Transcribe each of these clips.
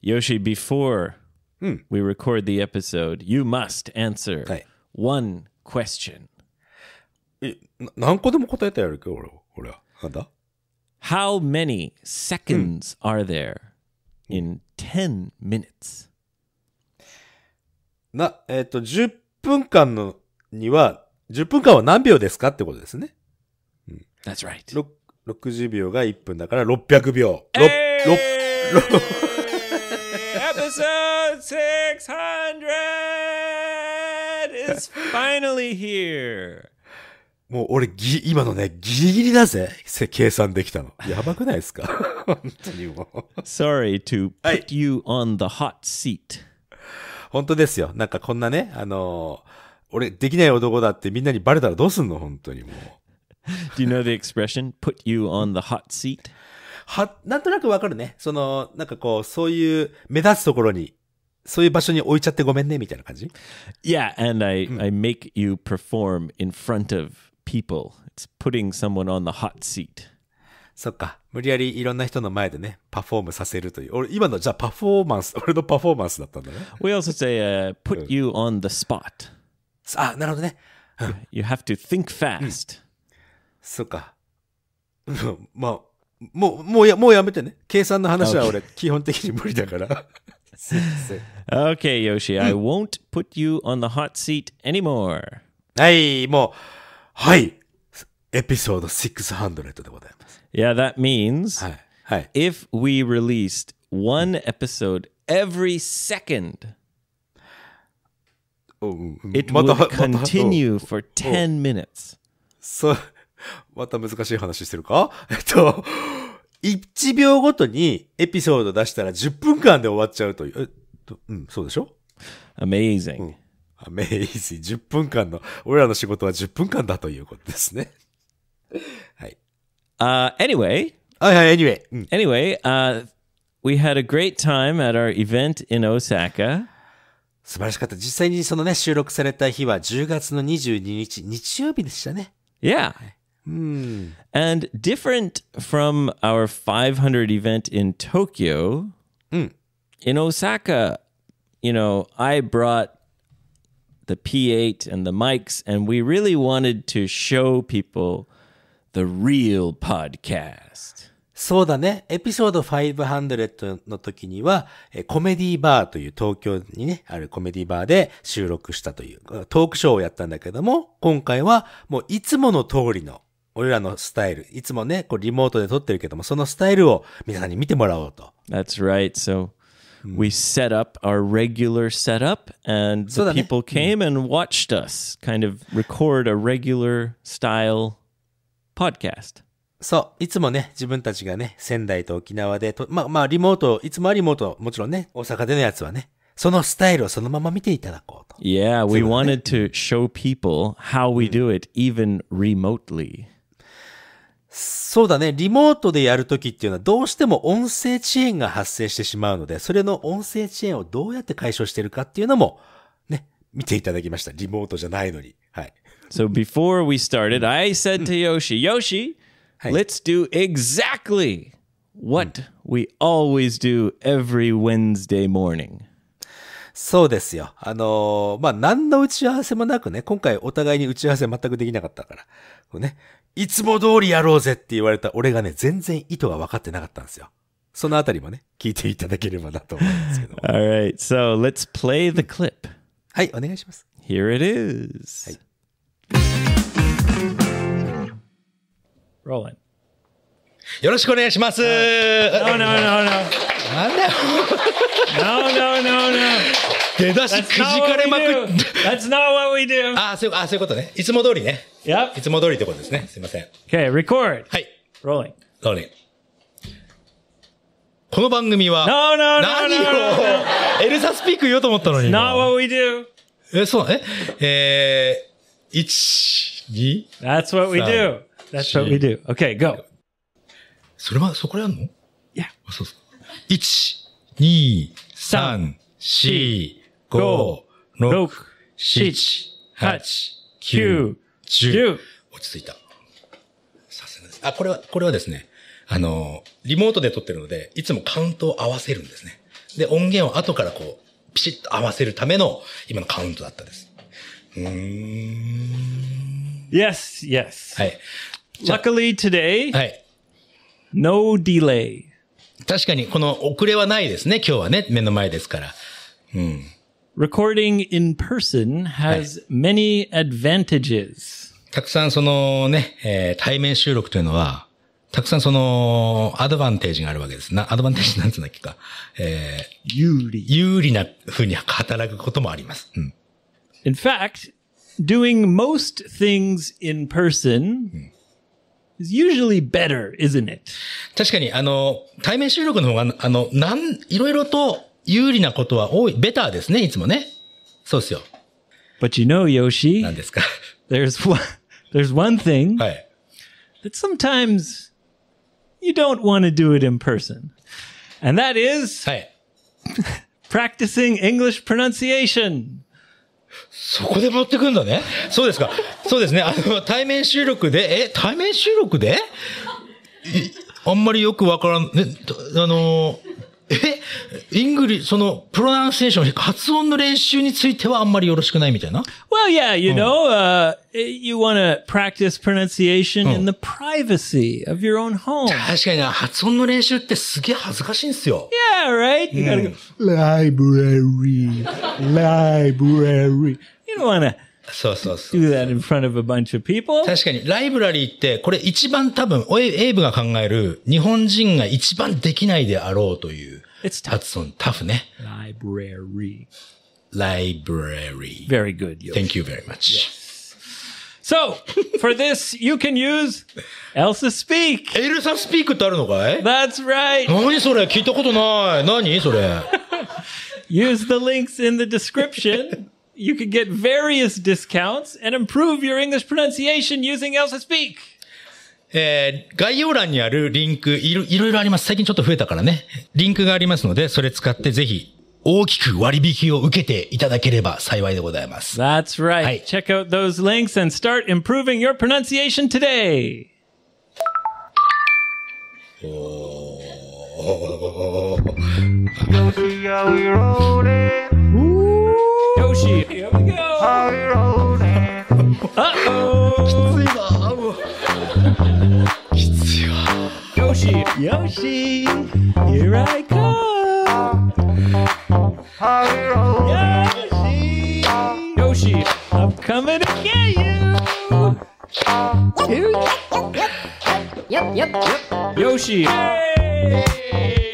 Yoshi, before mm. we record the episode, you must answer one question. え、何個でも答えてやるか、俺は。俺は。なんだ How many seconds are there in 10 minutes? な、えっ、と、10分間のには、10分間は何秒ですかってことですね。うん、That's right. 60秒が1分だから600秒。えー Episode 600 is finally here. もう俺ぎ、今のね、ギリギリだぜ。計算できたの。やばくないですか本当にもう。Sorry to put you on the hot seat. 本当ですよ。なんかこんなね、あのー、俺、できない男だってみんなにバレたらどうすんの本当にもう。Do you know the expression, put you on the hot seat? は、なんとなくわかるね。その、なんかこう、そういう目立つところに、そういう場所に置いちゃってごめんね、みたいな感じ Yeah, and I,、うん、I make you perform in front of people. It's putting someone on the hot seat. そっか。無理やりいろんな人の前でね、パフォームさせるという。俺、今の、じゃあパフォーマンス、俺のパフォーマンスだったんだね。We also say,、uh, put you on the spot. あ、なるほどね。you have to think fast.、うん、そっか。まあ、もう、もうや、もうやめてね。計算の話は俺、基本的に無理だから。okay, Yoshi, I won't put you on the hot seat anymore. はい、もう、はい。エピソード600でございます。Yeah, that means、はいはい、if we released one episode every second, it would continue for 10 minutes. そう。また難しい話してるか えっと、1秒ごとにエピソード出したら10分間で終わっちゃうという。えっと、うん、そうでしょ ?Amazing.、うん、Amazing. 10分間の、俺らの仕事は10分間だということですね。はい。Uh, anyway. はいはい、anyway. Anyway,、uh, we had a great time at our event in Osaka. 素晴らしかった。実際にそのね、収録された日は10月の22日、日曜日でしたね。Yeah. And different from our 500 event in Tokyo, mm. in Osaka, you know, I brought the P8 and the mics, and we really wanted to show people the real podcast. そうだね。エピソード500の時には、コメディバーという東京にね、あるコメディバーで収録したというトークショーをやったんだけども、今回はもういつもの通りの俺らのスタイル、いつもね、こうリモートで撮ってるけども、そのスタイルを皆さんに見てもらおうと。That's right. So we set up our regular setup and the people came and watched us kind of record a regular style podcast. そう。いつもね、自分たちがね、仙台と沖縄でと、まあまあ、リモート、いつもはリモート、もちろんね、大阪でのやつはね、そのスタイルをそのまま見ていただこうと。Yeah, we wanted to show people how we do it even remotely. そうだね。リモートでやるときっていうのはどうしても音声遅延が発生してしまうので、それの音声遅延をどうやって解消してるかっていうのも、ね、見ていただきました。リモートじゃないのに。はい。So before we started, I said to Yoshi, Yoshi, let's do exactly what we always do every Wednesday morning. そうですよ。あのー、まあ、何の打ち合わせもなくね、今回お互いに打ち合わせ全くできなかったから、こうね、いつも通りやろうぜって言われた俺がね、全然意図が分かってなかったんですよ。そのあたりもね、聞いていただければなと思うんですけど。Alright, so let's play the clip. はい、お願いします。Here it is.、はい、r o l a n d よろしくお願いします。Uh, no, no, no, no. なんだよ。no, no, no, no. 出だしくじかれまくって。あ、そうあそういうことね。いつも通りね。Yep. いつも通りってことですね。すいません。Okay, record! はい。Rolling. Rolling. この番組は、何を、エルサスピーク言おうと思ったのに。Not what we do! え、そう、ね。えー、1、2? That's what we do! That's what we do. Okay, go! それまで、そこらやんのいや。そうそう。1、2、3、4、5、6、7、8、9、10。落ち着いた。さすがです。あ、これは、これはですね、あの、リモートで撮ってるので、いつもカウントを合わせるんですね。で、音源を後からこう、ピシッと合わせるための、今のカウントだったです。うん。Yes, yes. はい。Luckily today, はい。no delay. 確かに、この遅れはないですね、今日はね、目の前ですから。うん。Recording in person has many advantages. たくさんそのね、えー、対面収録というのは、たくさんその、アドバンテージがあるわけです。な、アドバンテージなんつうんだっけか。えー、有利。有利な風に働くこともあります。うん。In fact, doing most things in person is usually better, isn't it? 確かに、あの、対面収録の方が、あの、なん、いろいろと有利なことは多い。ベターですね、いつもね。そうですよ。But you know, Yoshi, ですか there's one, there's one thing はい。that sometimes you don't want to do it in person. And that is はい。practicing English pronunciation. そこで持ってくんだね。そうですか。そうですね。あの、対面収録で、え、対面収録であんまりよくわからん、ね、あの、えインンン、グリ、その、のプロナシーョ発音練習についいいてはあんまりよろしくななみた Well, yeah, you know, uh, you w a n n a practice pronunciation in the privacy of your own home. 確かにな、発音の練習ってすげえ恥ずかしいんすよ。Yeah, right? You gotta go, library, library. You don't w a n n a そうそうそう。do that in front of a bunch of people. 確かに、ライブラリーって、これ一番多分、エイブが考える、日本人が一番できないであろうという。It's tough. 発音、タフね。library. Library. Very good. Thank you very much. So, for this, you can use Elsa Speak. Elsa Speak ってあるのかい? ?That's right. 何それ聞いたことない。何それ ?Use the links in the description you can get various discounts and improve your English pronunciation using Elsa Speak. えー、概要欄にあるリンクいろ、いろいろあります。最近ちょっと増えたからね。リンクがありますので、それ使ってぜひ大きく割引を受けていただければ幸いでございます。That's right.、はい、Check out those links and start improving your pronunciation today. おー。Oh shit. Here we go. Uh oh. Yoshi, Yoshi, here I come. Yoshi, Yoshi, I'm coming to get you. Here, yep, yep, yep. Yoshi. Hey.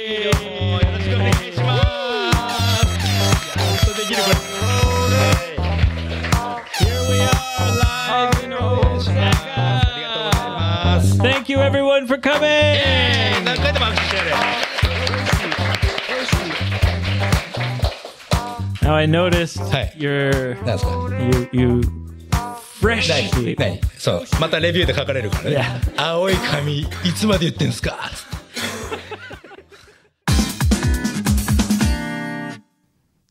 Thank you, everyone, for coming. Now I noticed Hi. your なんですか you you ない freshly ないそうまたレビューで書かれるからね「青い髪いつまで言ってんすか?」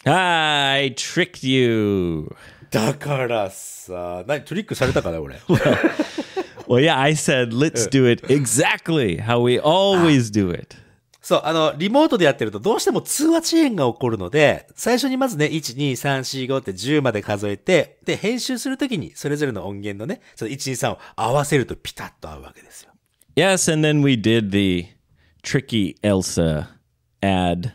I tricked you. だからさ、何トリックされたかな俺。Well, yeah, I said, let's do it exactly how we always do it. そう、あの、リモートでやってるとどうしても通話遅延が起こるので、最初にまずね、1、2、3、4、5って10まで数えて、で、編集するときにそれぞれの音源のね、その1、2、3を合わせるとピタッと合うわけですよ。Yes, and then we did the tricky Elsa ad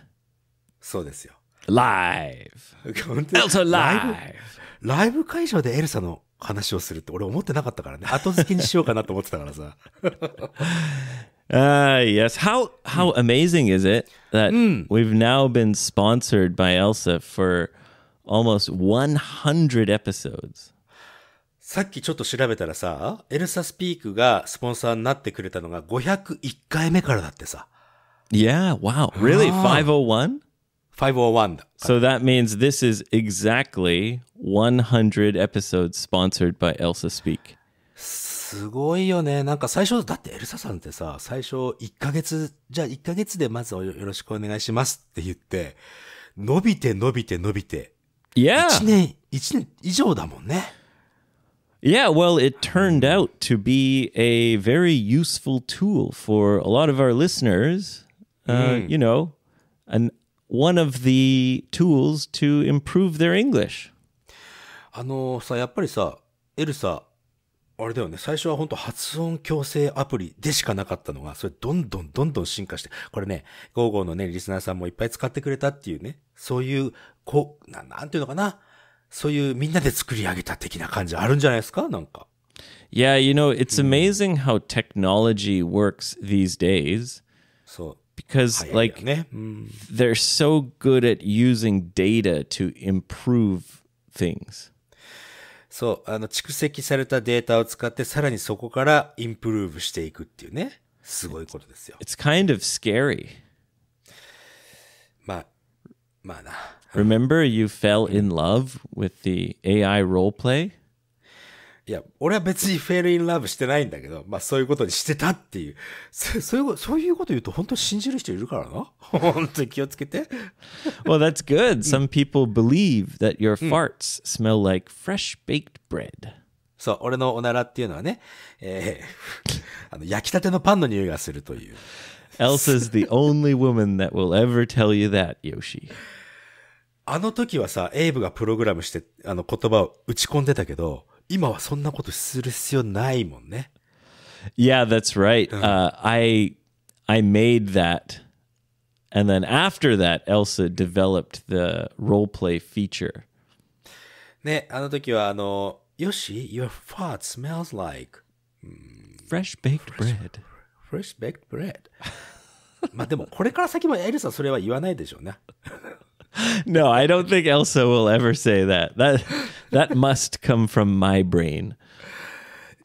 そうですよ。live. Elsa live. ライブ会場でエルサの話をするって俺思ってなかったからね。後付けにしようかなと思ってたからさ。Ah, uh, yes. How how amazing is it that we've now been sponsored by Elsa for almost 100 episodes? さっきちょっと調べたらさ、エルサスピークがスポンサーになってくれたのが501回目からだってさ。Yeah, wow. Really? 501? 501. So that means this is exactly 100 episodes sponsored by Elsa Speak. すごいよね。なんか最初、だってエルサさんってさ、最初1ヶ月、じゃあ1ヶ月でまずよろしくお願いしますって言って、伸びて伸びて伸びて。Yeah. 1年、1年以上だもんね。Yeah, well, it turned out to be a very useful tool for a lot of our listeners. Uh, mm. You know, an one of the tools to improve their English. あのさ、やっぱりさ、エルサ、あれだよね、最初は本当発音矯正アプリでしかなかったのが、それどんどんどんどん進化して、これね、ゴーゴーのね、リスナーさんもいっぱい使ってくれたっていうね、そういう、こう、ななんていうのかな、そういうみんなで作り上げた的な感じあるんじゃないですかなんか。Yeah, you know, it's amazing how technology works these days. そう。because Hi, like they're so good at using data to improve things. It's kind of scary. Remember, you fell in love with the AI role play? いや、俺は別にフェールインラブしてないんだけど、まあそういうことにしてたっていう。そういう、そういうこと言うと本当信じる人いるからな。本当に気をつけて。well, that's good. Some people believe that your farts smell like fresh baked bread. そう、俺のおならっていうのはね、えー、あの焼きたてのパンの匂いがするという。Elsa's the only woman that will ever tell you that, Yoshi. あの時はさ、エイブがプログラムして、あの言葉を打ち込んでたけど、今はそんなことする必要ないもんね。Yeah, that's right. Uh, I I made that, and then after that, Elsa developed the role play feature. ね、あの時はあの、よし、your fart smells like fresh baked bread. Fresh baked bread. まあでもこれから先もエルサそれは言わないでしょうね。no, I don't think Elsa will ever say that. That that must come from my brain.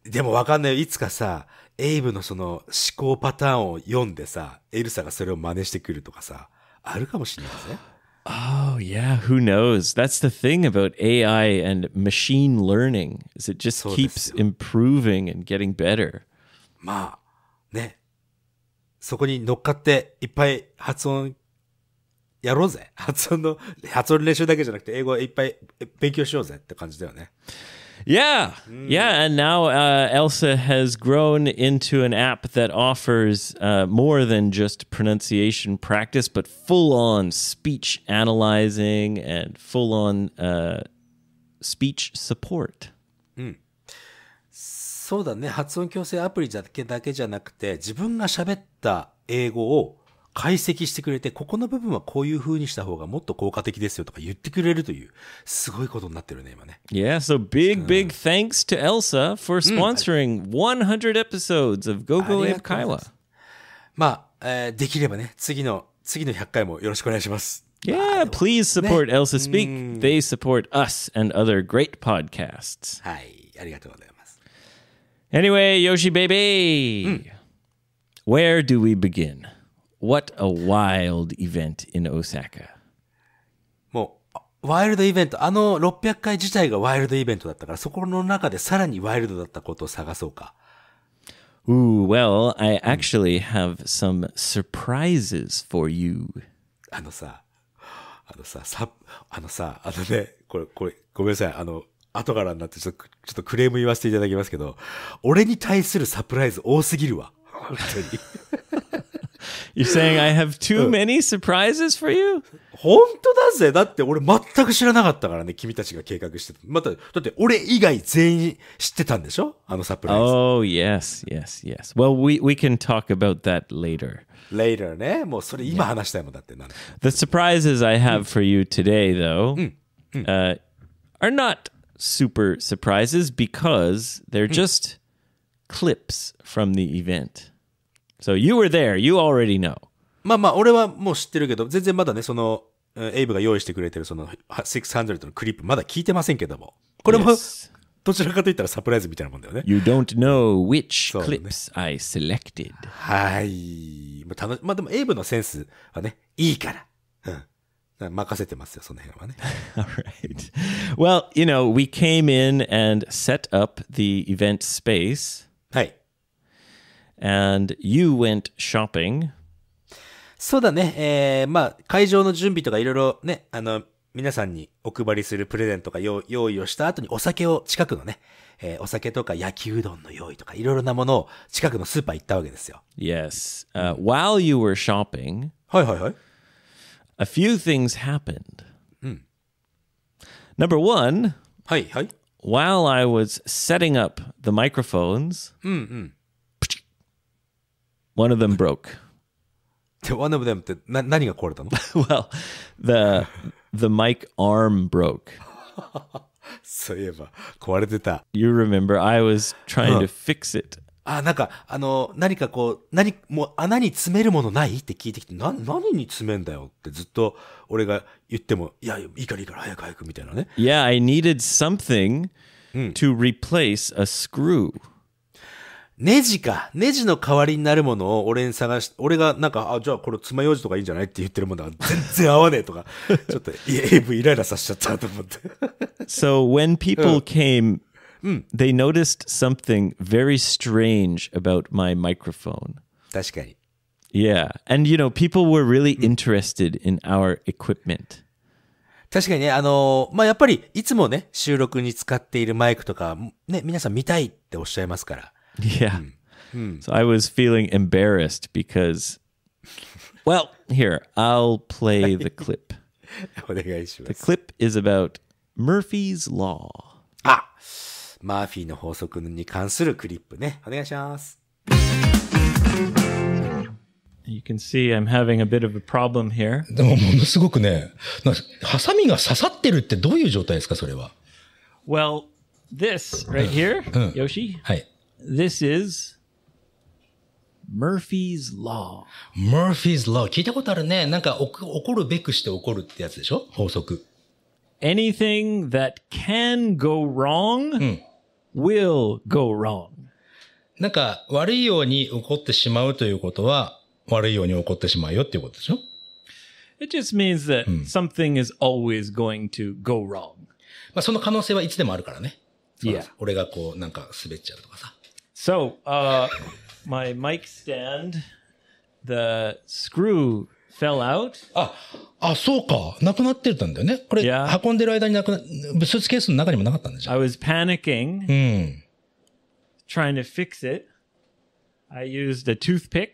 でもわかんないよ。いつかさ、エイブのその思考パターンを読んでさ、エルサがそれを真似してくるとかさ、あるかもしれないですね。Oh, yeah. Who knows? That's the thing about AI and machine learning is it just keeps improving and getting better. まあ、ね。そこに乗っかっていっぱい発音やろうぜ。発音の、発音練習だけじゃなくて、英語いっぱい勉強しようぜって感じだよね。Yeah, yeah, and now uh, Elsa has grown into an app that offers uh, more than just pronunciation practice, but full on speech analyzing and full on uh, speech support. そうだね発音矯正アプリだけだけじゃなくて自分が喋った英語を解析してくれて、ここの部分はこういう風にした方がもっと効果的ですよとか言ってくれるという、すごいことになってるね、今ね。Yeah, so big, big thanks to Elsa for sponsoring 100 episodes of GoGo Ape Kaiwa. まあ、えー、できればね、次の、次の100回もよろしくお願いします。Yeah, please support Elsa Speak. They support us and other great podcasts. はい、ありがとうございます。Anyway, Yoshi Baby, where do we begin? What a wild event in Osaka. もう、ワイルドイベント、あの600回自体がワイルドイベントだったから、そこの中でさらにワイルドだったことを探そうか。Ooh, well, I actually have some surprises for you. あのさ、あのさ、さ、あのさ、あのね、これ、これ、ごめんなさい、あの、後からになってちょっと、ちょっとクレーム言わせていただきますけど、俺に対するサプライズ多すぎるわ。本当に。You're saying I have too many surprises for you? 本当だぜ。だって俺全く知らなかったからね、君たちが計画してた。また、だって俺以外全員知ってたんでしょあのサプライズ。Oh, yes, yes, yes. Well, we, we can talk about that later. Later The surprises I have for you today, though, are not super surprises because they're mm. just clips from the event. So you were there, you already know. まあまあ、俺はもう知ってるけど、全然まだね、その、エイブが用意してくれてるその600のクリップ、まだ聞いてませんけども。これも、yes. どちらかと言ったらサプライズみたいなもんだよね。You don't know which clips、ね、I selected. はい。まあ、まあでも、エイブのセンスはね、いいから。うん。任せてますよ、その辺はね。Alright. Well, you know, we came in and set up the event space. はい。and you went shopping. そうだね。えー、まあ、会場の準備とかいろいろね、あの、皆さんにお配りするプレゼントが用意をした後にお酒を近くのね、えー、お酒とか焼きうどんの用意とかいろいろなものを近くのスーパー行ったわけですよ。Yes.、Uh, while you were shopping, はいはいはい。A few things happened. うん。Number one, はいはい。While I was setting up the microphones, うんうん。One of them broke. One of them ってな何が壊れたの well, the, the mic arm broke. そういえば、壊れてた。You remember, I was trying to fix it. あ、なんか、あの、何かこう、何、もう穴に詰めるものないって聞いてきて、な、何に詰めんだよってずっと俺が言っても、いや、いいからいいから早く早くみたいなね。Yeah, I needed something to replace a screw. ネジか。ネジの代わりになるものを俺に探し、俺がなんか、あ、じゃあこれ爪楊枝とかいいんじゃないって言ってるものは全然合わねえとか、ちょっと、いエイブイライラさせちゃったと思って。so when people came, うん、they noticed something very strange about my microphone. 確かに。Yeah. And, you know, people were really interested in our equipment. 確かにね、あのーまあ、やっぱり、いつもね、収録に使っているマイクとか、ね、皆さん見たいっておっしゃいますから。Yeah. Hmm. hmm. So I was feeling embarrassed because, well, here, I'll play the clip. The clip is about Murphy's Law. Ah, Murphy's あ、マーフィーの法則に関するクリップね。お願いします。You can see I'm having a bit of a problem here. でも、ものすごくね、なハサミが刺さってるってどういう状態ですか、それは。Well, this right hmm. here, hmm. Yoshi, はい。This is Murphy's Law. Murphy's Law. 聞いたことあるね。なんか、起こるべくして起こるってやつでしょ法則。Anything that can go wrong、うん、will go wrong. なんか、悪いように起こってしまうということは、悪いように起こってしまうよっていうことでしょ It just means that、うん、something is always going to go wrong. まあ、その可能性はいつでもあるからね。俺がこう、なんか滑っちゃうとかさ。So, uh, my mic stand, the screw fell out. あ、あ、そうか。なくなってたんだよね。これ、Yeah. 運んでる間になくな、スーツケースの中にもなかったんでしょ I was panicking, うん。trying to fix it. I used a toothpick.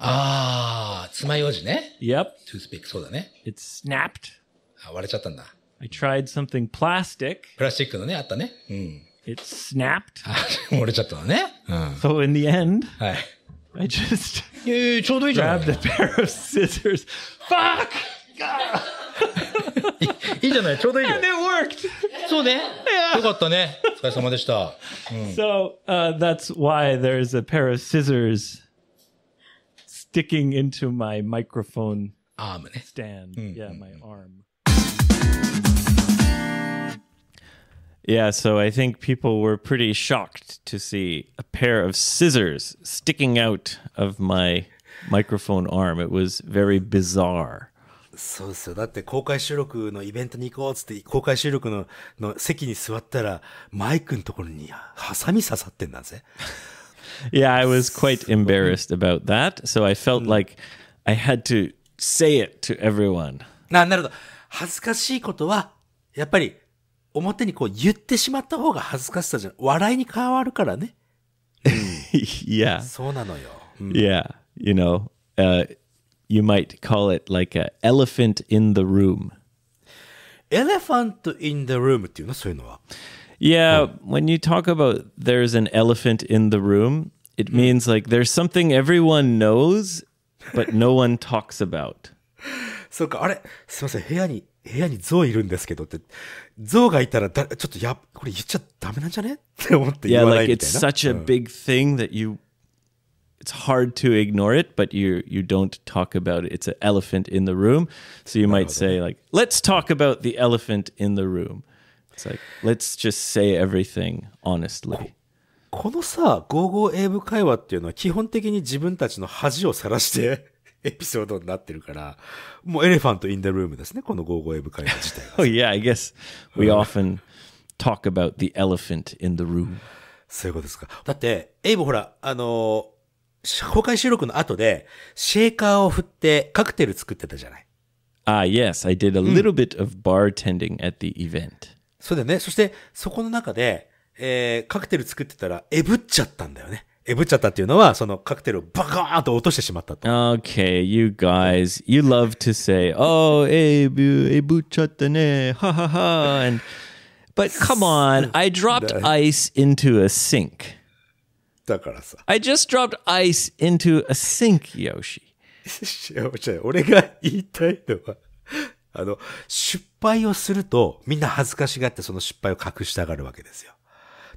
ああ、つまようじね。Yep, toothpick, そうだね。it snapped. あ、割れちゃったんだ。I tried something plastic. プラスチックのね、あったね。うん。It snapped. 折れちゃったのね。うん。So in the end, はい。I just いやいやちょうどいいじゃん a pair of scissors. Fuck! いいじゃない、ちょうどいいよ It worked. そうね。よかったね。お疲れ様でした。So uh, that's why there's a pair of scissors sticking into my microphone stand. Yeah, my arm. Yeah, so I think people were pretty shocked to see a pair of scissors sticking out of my microphone arm. It was very bizarre. そうですよ。だって公開収録のイベントに行こうっつって公開収録のの席に座ったらマイクのところにハサミ刺さってんだぜ。yeah, I was quite embarrassed about that. So I felt hmm. like I had to say it to everyone. な、なるほど。恥ずかしいことはやっぱり表にこう言ってしまった方が恥ずかしさじゃ、ん。笑いに変わるからね。いや。そうなのよ。いや。y You know, uh, you might call it like a elephant in the room. Elephant in the room っていうのそういうのは。Yeah, when you talk about there's an elephant in the room, it means like there's something everyone knows, but no one talks about. そうか、あれ、すみません、部屋に部屋に象いるんですけどって、象がいたらだ、ちょっとや、これ言っちゃダメなんじゃねって思って言わないみたいな。Yeah, like it's such a big thing that you, it's hard to ignore it, but you, you don't talk about it. It's an elephant in the room. So you might say like, let's talk about the elephant in the room. It's like, let's just say everything honestly. このさ、55英語会話っていうのは基本的に自分たちの恥をさらしてエピソードになってるから、もうエレファント・イン・ダ・ルームですね、この5エブ会話自体 h yeah, I guess we often talk about the elephant in the room. そういうことですか。だって、エイブほら、あの公開収録の後で、シェーカーを振ってカクテル作ってたじゃない。あ h yes, I did a little bit of bartending at the event. そうだよね。そして、そこの中で、えー、カクテル作ってたら、えぶっちゃったんだよね。えぶっちゃったっていうのは、そのカクテルをバカーンと落としてしまったと。Okay, you guys, you love to say, oh, えぶ、えぶっちゃったね、ははは。And, but come on, I dropped ice into a sink. だからさ。I just dropped ice into a sink, Yoshi. 俺 が言いたいのは、あの、失敗をすると、みんな恥ずかしがってその失敗を隠したがるわけですよ。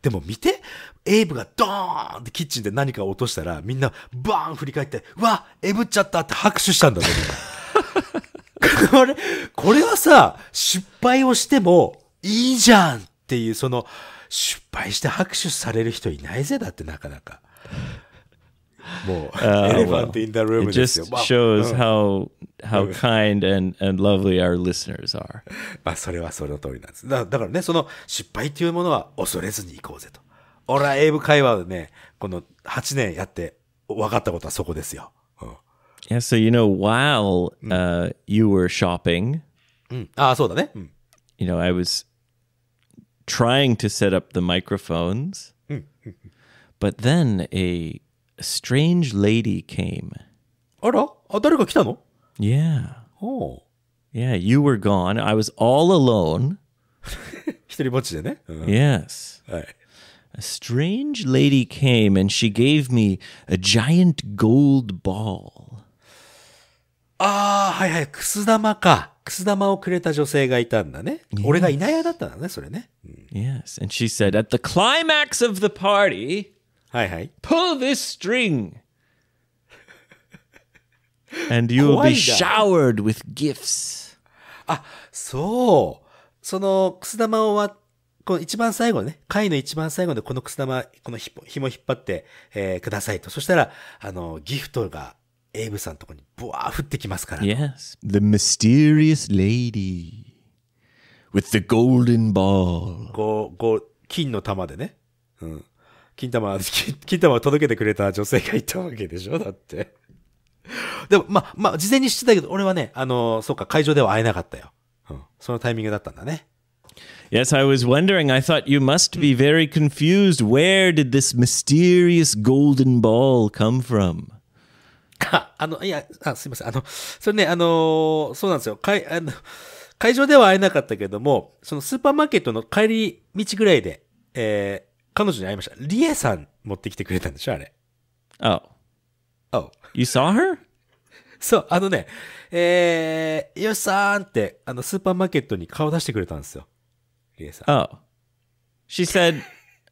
でも見て、エイブがドーンってキッチンで何か落としたら、みんなバーン振り返って、うわ、えぶっちゃったって拍手したんだね。こ れ、これはさ、失敗をしてもいいじゃんっていう、その、失敗して拍手される人いないぜ、だってなかなか。もう、uh, elephant in the room. It just shows oh. how, how kind and, and lovely our listeners are. まあそれはその通りなんてすたたからねその失敗というものは恐れすにいこうせと俺は英語会話てねこの so you know, while uh, you were shopping, you know, I was trying to set up the microphones, but then a strange lady came. あらあ誰か来たの ah, Yeah. Oh. Yeah, you were gone. I was all alone. 一人ぼっちでね。Yes. Uh-huh. A strange lady came and she gave me a giant gold ball. Ah, ああ、はいはい。くす玉か。くす玉をくれた女性がいたんだね。Yes. Hmm. Yes, and she said, at the climax of the party, はいはい。Pull this string! And you will be showered with gifts. あ、そう。その、くす玉を割っこの一番最後ね、回の一番最後でこのくす玉、このひも引っ張って、えーくださいと。そしたら、あの、ギフトがエイブさんのところにブワー降ってきますから。Yes. The mysterious lady with the golden ball. こう、金の玉でね。うん。金玉、金玉を届けてくれた女性がいたわけでしょだって。でも、まあ、まあ、事前に知ってたけど、俺はね、あの、そうか、会場では会えなかったよ。うん、そのタイミングだったんだね。Yes, I was wondering. I thought you must be very confused. Where did this mysterious golden ball come from? あ、あの、いや、あすいません。あの、それね、あの、そうなんですよ。会、あの会場では会えなかったけども、そのスーパーマーケットの帰り道ぐらいで、えー、彼女に会いました。リエさん持ってきてくれたんでしょあれ。Oh. Oh. You saw her? そう、あのね、えー、よしさんって、あの、スーパーマーケットに顔出してくれたんですよ。リエさん。Oh. She said,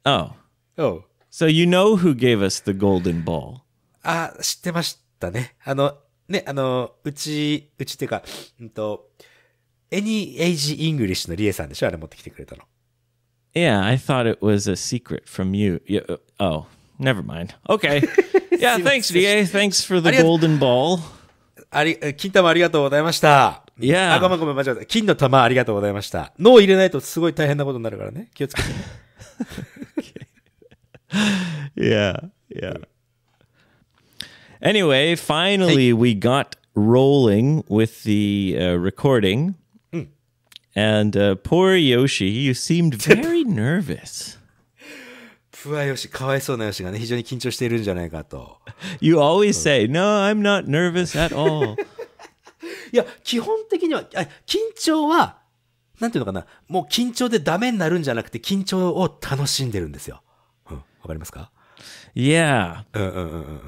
oh. Oh. So you know who gave us the golden ball. あ、知ってましたね。あの、ね、あの、うち、うちっていうか、うんと、Any Age English のリエさんでしょあれ持ってきてくれたの。Yeah, I thought it was a secret from you. you uh, oh, never mind. Okay. yeah, thanks, DA. Thanks for the golden ball. Eh, yeah. あ、ごめんごめん、間違えた。金の玉ありがとうございました。脳入れないとすごい大変なことになるからね。気をつけてね。Yeah. Yeah. Anyway, finally, we got rolling with the uh, recording. And uh, poor Yoshi, you seemed very nervous. ふわよし、かわいそうなよしがね、非常に緊張しているんじゃないかと。You always say, no, I'm not nervous at all. いや、基本的には、緊張は、なんていうのかな、もう緊張でダメになるんじゃなくて、緊張を楽しんでるんですよ。うん、わかりますか Yeah. うんうんうんうん。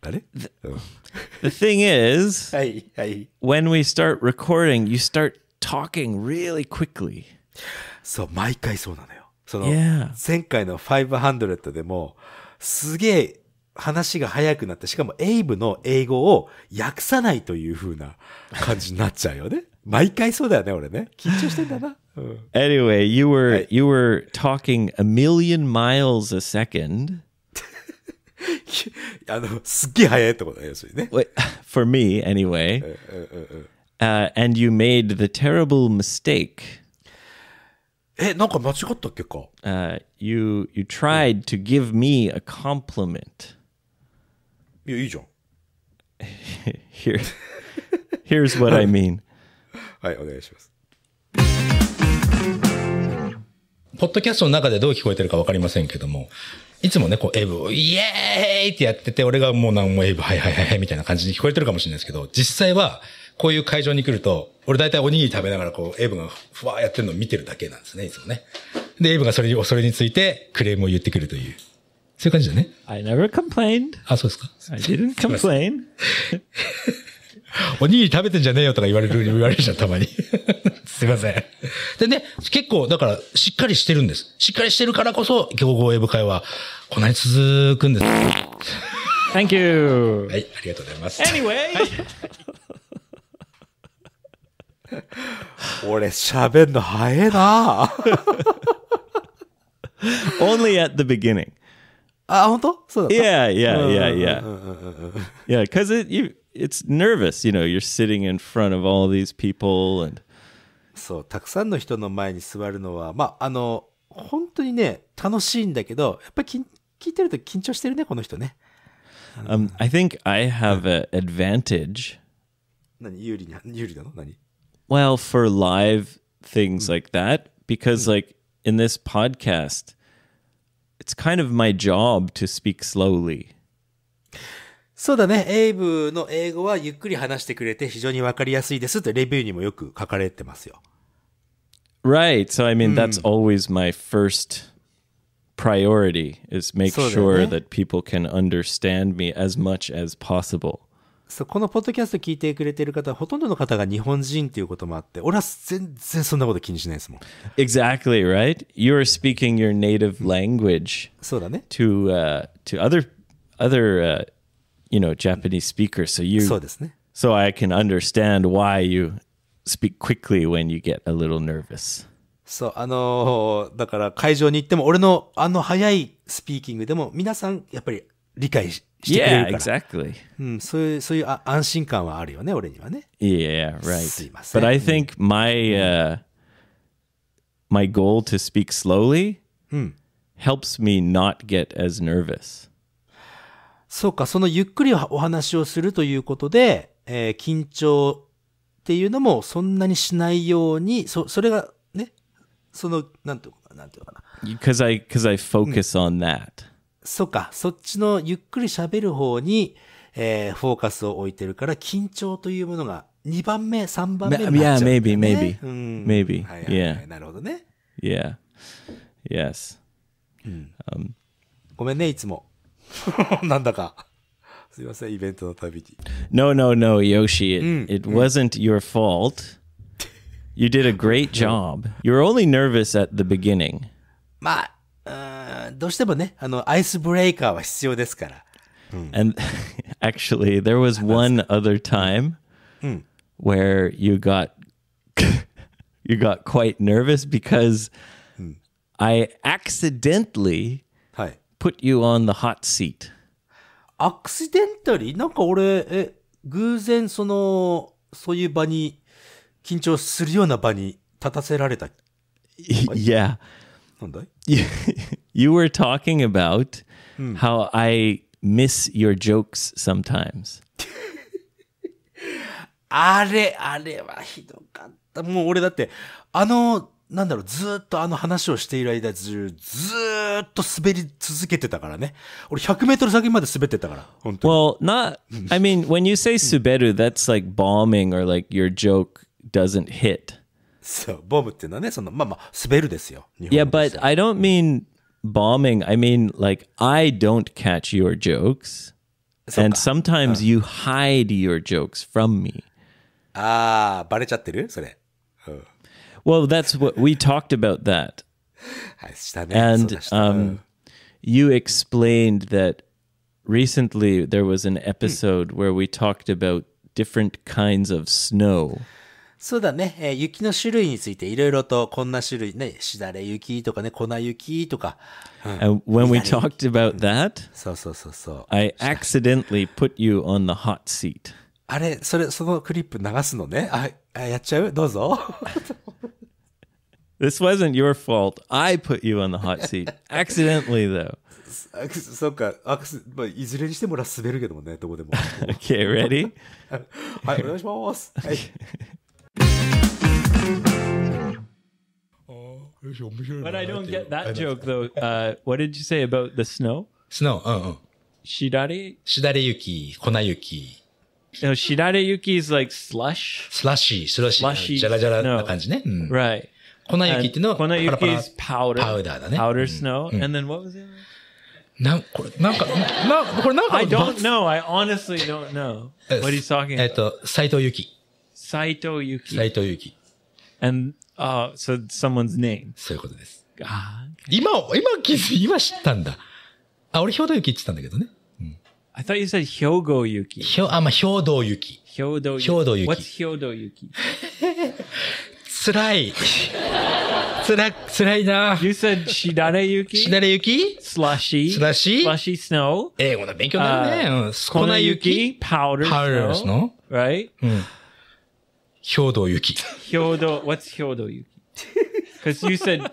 あれ the, the thing is, ははい、い、when we start recording, you start talking really quickly. そう、毎回そうなのよ。その、前回の500でも、すげえ話が早くなって、しかもエイブの英語を訳さないというふうな感じになっちゃうよね。毎回そうだよね、俺ね。緊張してんだな。うん、anyway, you were, you were talking a million miles a second. あの、すっげえ早いってことだよ、それね。For me, anyway. うんうんうん uh, and you made the terrible mistake. え、なか間違ったっけか uh, you, you tried to give me a compliment. Here, here's what I mean. はい、お願いします。ポッドキャストの中でどう聞こえてるかわかりませんけども、いつもね、こう、エブ、イエーイってやってて、俺がもうなんもエブ、はいはいはいはいみたいな感じに聞こえてるかもしれないですけど、実際は、こういう会場に来ると、俺大体おにぎり食べながらこう、エイブがふわーやってるのを見てるだけなんですね、いつもね。で、エイブがそれに、それについてクレームを言ってくるという。そういう感じだね。I never complained. あ、そうですか。I didn't complain. おにぎり食べてんじゃねえよとか言われる、言われるじゃん、たまに。すいません。でね、結構、だから、しっかりしてるんです。しっかりしてるからこそ、競合英ブ会は、こんなに続くんです。Thank you. はい、ありがとうございます。Anyway! 俺喋んの早えな Only at the beginning. あ、本当そうだ Yeah, yeah, yeah, yeah. yeah, because it, you, it's nervous, you know, you're sitting in front of all these people and そう、たくさんの人の前に座るのは、まあ、あの、本当にね、楽しいんだけど、やっぱり聞いてると緊張してるね、この人ね。Um, I think I have an advantage. 何有利な、有利なの何 well for live things hmm. like that because hmm. like in this podcast it's kind of my job to speak slowly そうだね。エイブの英語はゆっくり話してくれて非常にわかりやすいですってレビューにもよく書かれてますよ。Right. So I mean hmm. that's always my first priority is make sure that people can understand me as much as possible. そこのポッドキャスト聞いてくれてる方、ほとんどの方が日本人っていうこともあって、俺は全然そんなこと気にしないですもん。Exactly, right? You're a speaking your native language そうだね。to,、uh, to other, other、uh, you know, Japanese speakers. So you, そうですね。So I can understand why you speak quickly when you get a little nervous. そう、あのー、だから会場に行っても、俺のあの早いスピーキングでも、皆さん、やっぱり理解して、してくれるから。Yeah, exactly. うん、そういうそういうあ安心感はあるよね、俺にはね。Yeah, right. すいません。But I think my、uh, my goal to speak slowly、うん、helps me not get as nervous. そうか、そのゆっくりお話をするということで、えー、緊張っていうのもそんなにしないように、そそれがね、その、なんていうかな、なんていうかな。Because I, cause I focus on that.、うんそっか、そっちのゆっくり喋る方に、えー、フォーカスを置いてるから、緊張というものが2番目、3番目になっちゃう、ね。Yeah, maybe, maybe. Maybe. Yeah. なるほどね。Yeah. Yes. ごめんね、いつも。なんだか。すいません、イベントのたびに。No, no, no, Yoshi, it, it wasn't your fault. You did a great job. You were only nervous at the beginning. まあ、どうしてもね、あの、アイスブレイカーは必要ですから。And actually, there was one other time where you got you got quite nervous because I accidentally put you on the hot seat. a c c アクシデンタ l ーなんか俺、え、偶然その、そういう場に、緊張するような場に立たせられた。Yeah. なんだい you were talking about hmm. how I miss your jokes sometimes. あれ、あれはひどかった。もう俺だって、あの、なんだろう、ずっとあの話をしている間中、ずっと滑り続けてたからね。俺100メートル先まで滑ってたから、本当に。Well, not, hmm. I mean, when you say 滑る、that's hmm. like bombing or like your joke doesn't hit. そう、ボムっていうのはね、その、まあまあ、滑るですよ。Yeah, but I don't mean bombing, I mean, like, I don't catch your jokes. So and sometimes uh. you hide your jokes from me. Ah, uh. Well, that's what we talked about that. and uh. um, you explained that recently there was an episode where we talked about different kinds of snow. そうだね、えー、雪の種類についていろいろとこんな種類ね、しだれ雪とかね、粉雪とか。Uh, when we talked about that, そうそうそうそう。I accidentally put you on the hot seat. あれ、それ、そのクリップ流すのね。あ、あやっちゃうどうぞ。This wasn't your fault. I put you on the hot seat. Accidentally, though. そっか、アクまあ、いずれにしてもら滑るけどもね、どこでも。okay, ready? はい、お願いします。はい。But I don't get that joke though. Uh, what did you say about the snow? Snow, うんうん。Shirare? しだれ雪、粉雪、No, shirare yuki yuki is like slush. Slushy, slushy, jara jara スラッシー、スラッシー、Slushy じゃらじゃらな感じね。うん、Right. 粉雪っていうのは、パラパ Konayuki ラ is powder Powder hmm. snow. Hmm. And then what was the other? one? なん、これ、なんか、な、これなんか I の don't know. I honestly don't know uh, what he's talking えっ eh, about. と、斎藤由紀。Saito eh, Yuki. 斎藤由紀。And ああ、そう、someone's name. そういうことです。ああ。今、今今知ったんだ。あ、俺、兵道きって言ったんだけどね。うん。I thought you said 兵道雪。ひょ、あ、まあ、兵道雪。兵道雪。兵道雪。What's 兵道雪辛い。つら、つらいな。You said しだれきしだれ雪 ?slushy. slushy. slushy snow. 英語の勉強になるね。粉雪。powder snow. Right? うん。兵道ゆき。兵道、what's 兵道ゆき c a u s e you said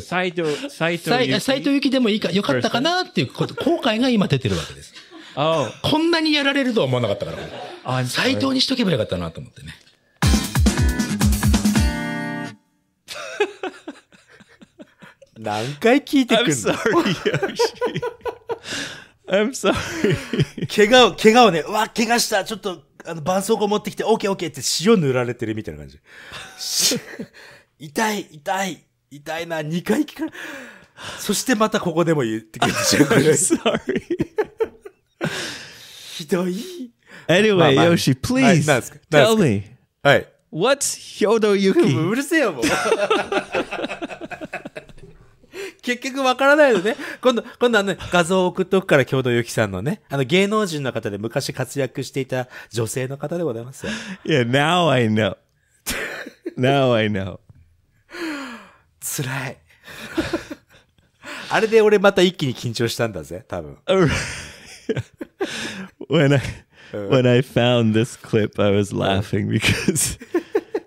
斎藤、斎藤ゆき。斎藤ゆきでもいいか、よかったかなっていうこと、後悔が今出てるわけです。Oh. こんなにやられるとは思わなかったから。斎藤にしとけばよかったなと思ってね。何回聞いてくるの I'm sorry, I'm sorry. 怪我を、怪我をね、うわ、怪我した、ちょっとあの、絆創膏持ってきて、オッケーオッケーって塩塗られてるみたいな感じ。痛い、痛い、痛いな、2回聞かれ、そしてまたここでも言ってくれてる。Sorry. ひどい。Anyway, Yoshi, please, tell me. はい。What's Hyodo Yuki? うるせえよ、もう。結局わからないのね。今度、今度あの、ね、画像を送っとくから、共同ゆきさんのね。あの、芸能人の方で昔活躍していた女性の方でございますいや、now I know. now I know. 辛い。あれで俺また一気に緊張したんだぜ、多分。when I when I found this clip, I was laughing because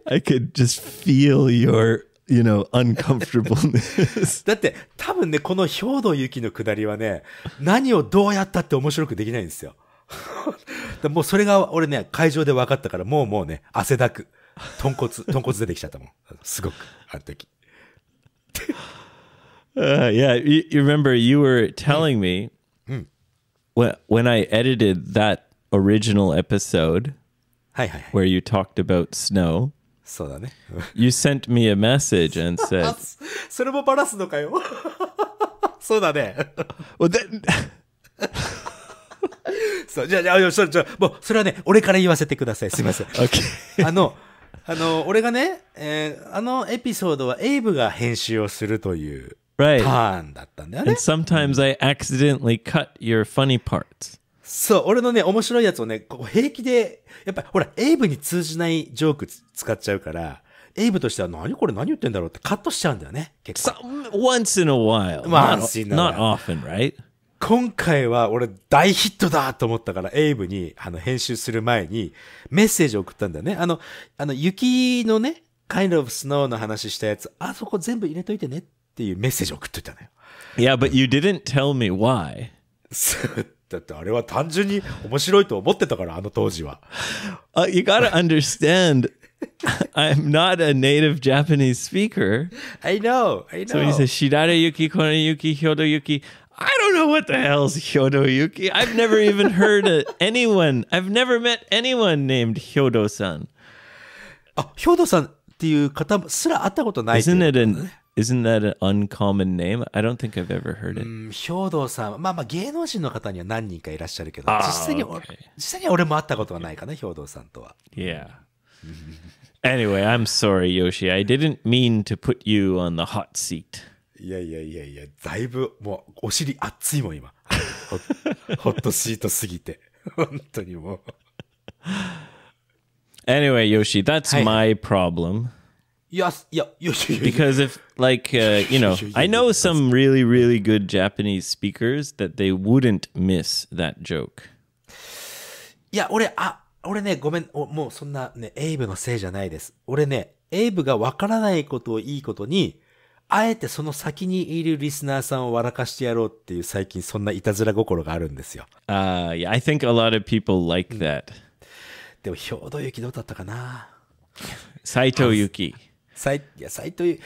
I could just feel your you know, uncomfortableness. だって多分ね、この兵道由紀のくだりはね、何をどうやったって面白くできないんですよ。もうそれが俺ね、会場で分かったから、もうもうね、汗だく。豚骨、豚骨出てきちゃったもん。すごく、あの時。uh, yeah, you, you remember you were telling me w h when I edited that original episode where you talked about snow. そうだね。you sent me a message and said それもバラすのかよ。そうだね。w e そうじゃあ、じゃあ、それ、じゃもう、それはね、俺から言わせてください。すみません。あの、あの、俺がね、えー、あのエピソードはエイブが編集をするというターンだったんだよね。Right. And sometimes I accidentally cut your funny parts. そう、俺のね、面白いやつをね、ここ平気で、やっぱりほら、エイブに通じないジョーク使っちゃうから、エイブとしては何これ何言ってんだろうってカットしちゃうんだよね、結構。once in a while. ま n n Not often, right? 今回は俺大ヒットだと思ったから、エイブにあの編集する前にメッセージを送ったんだよね。あの、あの、雪のね、Kind of Snow の話したやつ、あそこ全部入れといてねっていうメッセージを送っといたのよ。Yeah, but you didn't tell me why. だってあれは単純に面白いと思ってたから、あの当時は。Uh, you gotta understand, I'm not a native Japanese speaker. I know, I know. So he says, Shirare Yuki, Kone Yuki, Hyodo Yuki. I don't know what the hell's Hyodo Yuki. I've never even heard of anyone. I've never met anyone named Hyodo san. あ、ヒョドさんっていう方すら会ったことない。Isn't it an Isn't that an uncommon name? I don't think I've ever heard it. うん、兵道さん、まあまあ芸能人の方には何人かいらっしゃるけど、Ah, 実際に俺 okay. 実際には俺も会ったことはないかな、兵道さんとは。Yeah. anyway, I'm sorry, Yoshi. I didn't mean to put you on the hot seat. いやいやいやいや、だいぶもうお尻熱いもん今。ホッホットシートすぎて。本当にもう。Anyway, Yoshi, that's Hi. my problem. Yes, yeah, Because if like uh, you know, I know some really really good Japanese speakers that they wouldn't miss that joke. いや、俺、あ、俺ね、ごめん、もうそんなね、エイブのせいじゃないです。俺ね、エイブがわからないことをいいことに、あえてその先にいるリスナーさんを笑かしてやろうっていう最近そんないたずら心があるんですよ。ああ、yeah, I think a lot of people like that.、うん、でも、兵藤ゆきどうだったかな斎藤ゆき。斎いや斎藤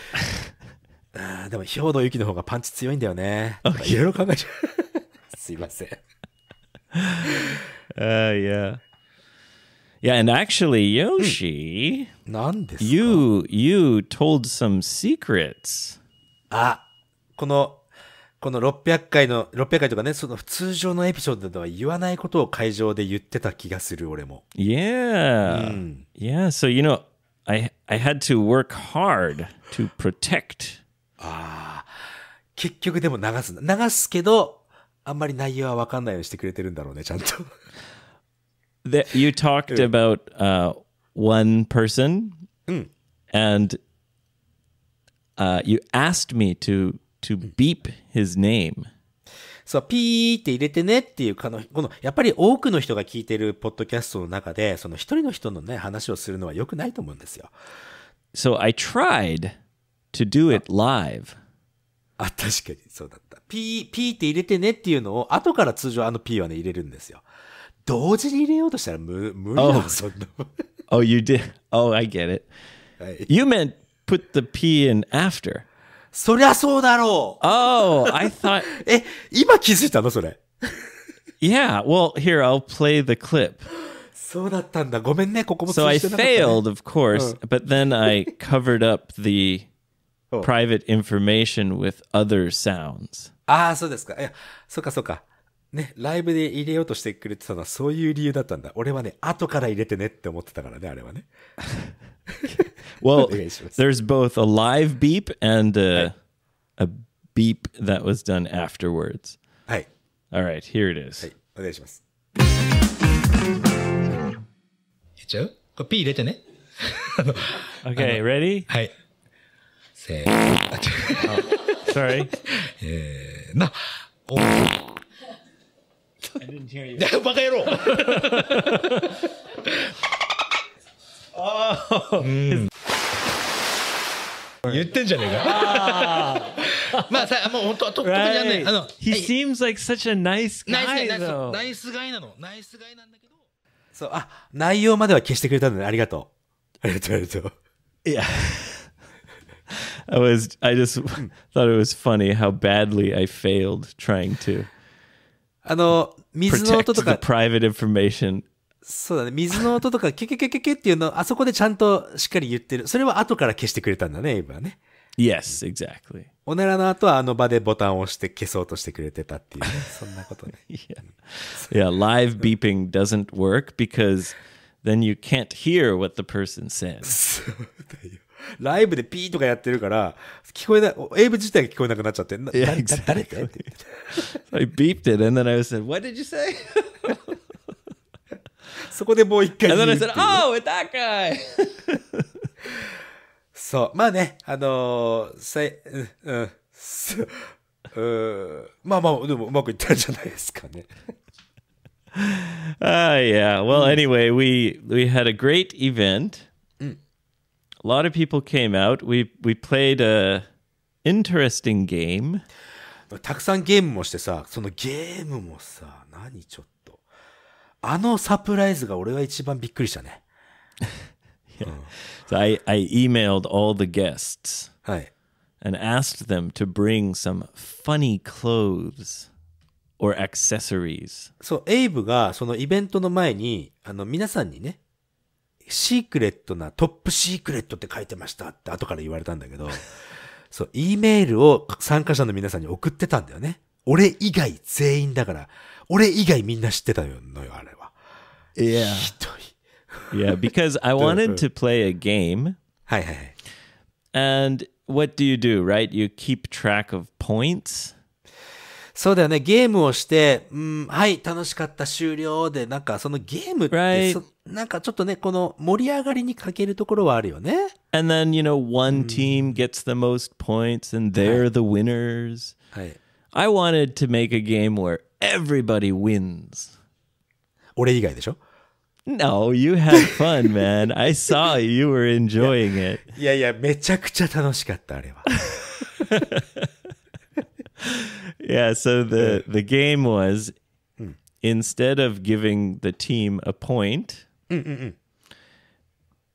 あでも兵藤由紀の方がパンチ強いんだよねいろいろ考えちゃう すいません あ、h yeah yeah and actually yoshi you you told some secrets あこのこの600回の600回とかねその通常のエピソードでは言わないことを会場で言ってた気がする俺も yeah、うん、yeah so you know I I had to work hard to protect. ああ、結局でも流すんだ。流すけど、あんまり内容は分かんないようにしてくれてるんだろうね、ちゃんと。the, you talked about、uh, one person, うん。and mm. uh, you asked me to to beep his name. そう、ピーって入れてねっていう、かの、この、やっぱり多くの人が聞いてるポッドキャストの中で、その一人の人のね、話をするのは良くないと思うんですよ。So I tried to do it live. あ、確かにそうだった。ピー、ピーって入れてねっていうのを、後から通常あのピーはね、入れるんですよ。同時に入れようとしたら無無理だ、oh. そんな。oh, you did. Oh, I get it. You meant put the P in after. そりゃそうだろう Oh, I thought. え、今気づいたのそれ。Yeah, well, here, I'll play the clip. そうだったんだ。ごめんね、ここも So I failed, of course, but then I covered up the private information with other sounds. ああ、そうですか。いや、そっかそっか。ね、ライブで入れようとしてくれてたのはそういう理由だったんだ。俺はね、後から入れてねって思ってたからね、あれはね。well, there's both a live beep and a, a beep that was done afterwards. はい。Alright, here it is. はい、お願いします。言っちゃうこれ P 入れてね。okay, ready? はい。せーの。Sorry. えー、な、お I didn't hear you. バカ野郎 oh. うん言ってんじゃねえか。まあさ、もう本当は特にあんねあの。He seems like such a nice guy. ナイスガイなの。ナイスガイなんだけど。そう、あ、内容までは消してくれたんだね。ありがとう。ありがとう、ありがとう。いや。I was I just thought it was funny how badly I failed trying to. あの、水の音とか。そうだね。水の音とか、ケケケケケっていうのあそこでちゃんとしっかり言ってる。それは後から消してくれたんだね、エイブはね。Yes, exactly. おならの後はあの場でボタンを押して消そうとしてくれてたっていう、ね、そんなことね。yeah. yeah, live beeping doesn't work because then you can't hear what the person says. そうだよ。ライブでピーとかやってるから、聞こえない、英語自体が聞こえなくなっちゃって、yeah, exactly. 誰って I beeped it and then I said, What did you say? そこでもう一回。And then I said, Oh, it's that guy! そう、まあね、あのー、さい、うん、うん、す、うん、まあまあ、でもうまくいったんじゃないですかね。Ah, uh, yeah. Well, anyway, we we had a great event. A lot of people came out. We we played a interesting game. たくさんゲームもしてさ、そのゲームもさ、何ちょっと。あのサプライズが俺は一番びっくりしたね。yeah. I, I emailed all the guests はい。and asked them to bring some funny clothes or accessories. そう、エイブがそのイベントの前に、あの皆さんにね、シークレットな、トップシークレットって書いてましたって後から言われたんだけど、そう、E メールを参加者の皆さんに送ってたんだよね。俺以外全員だから、俺以外みんな知ってたのよ、あれは。y ひどい。や、because I wanted to play a game. はいはいはい。And what do you do, right? You keep track of points. そうだよね。ゲームをして、うん、はい、楽しかった、終了で、なんかそのゲームって、なんかちょっとね、この盛り上がりに欠けるところはあるよね。And then, you know, one team gets the most points and they're the winners. はい。I wanted to make a game where everybody wins. 俺以外でしょ No, you had fun, man. I saw you were enjoying it. いやいや、めちゃくちゃ楽しかった、あれは。yeah, so the the game was hmm. instead of giving the team a point, Mm-mm-mm.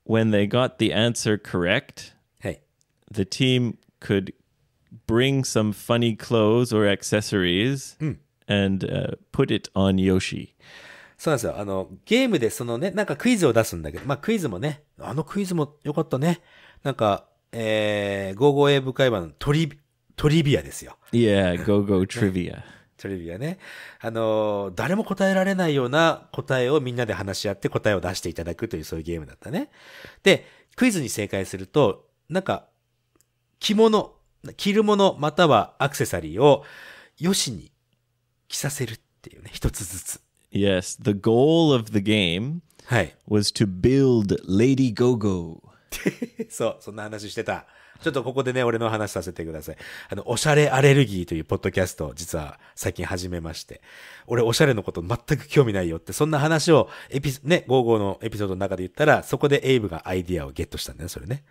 when they got the answer correct, hey, the team could bring some funny clothes or accessories mm. and uh, put it on Yoshi. そうなんですよ。あの、ゲームでそのね、なんかクイズを出すんだけど、まあクイズもね、あのクイズも良かったね。なんか、えー、ゴーゴー英語会話のトリ、トリビアですよ。Yeah, go go trivia. トリビアね。あの、誰も答えられないような答えをみんなで話し合って答えを出していただくというそういうゲームだったね。で、クイズに正解すると、なんか、着物、着るものまたはアクセサリーをよしに着させるっていうね、一つずつ。Yes, the goal of the game was to build Lady Gogo. そう、そんな話してた。ちょっとここでね、俺の話させてください。あの、おしゃれアレルギーというポッドキャストを実は最近始めまして、俺おしゃれのこと全く興味ないよって、そんな話をエピ、ね、ゴーゴーのエピソードの中で言ったら、そこでエイブがアイディアをゲットしたんだよそれね。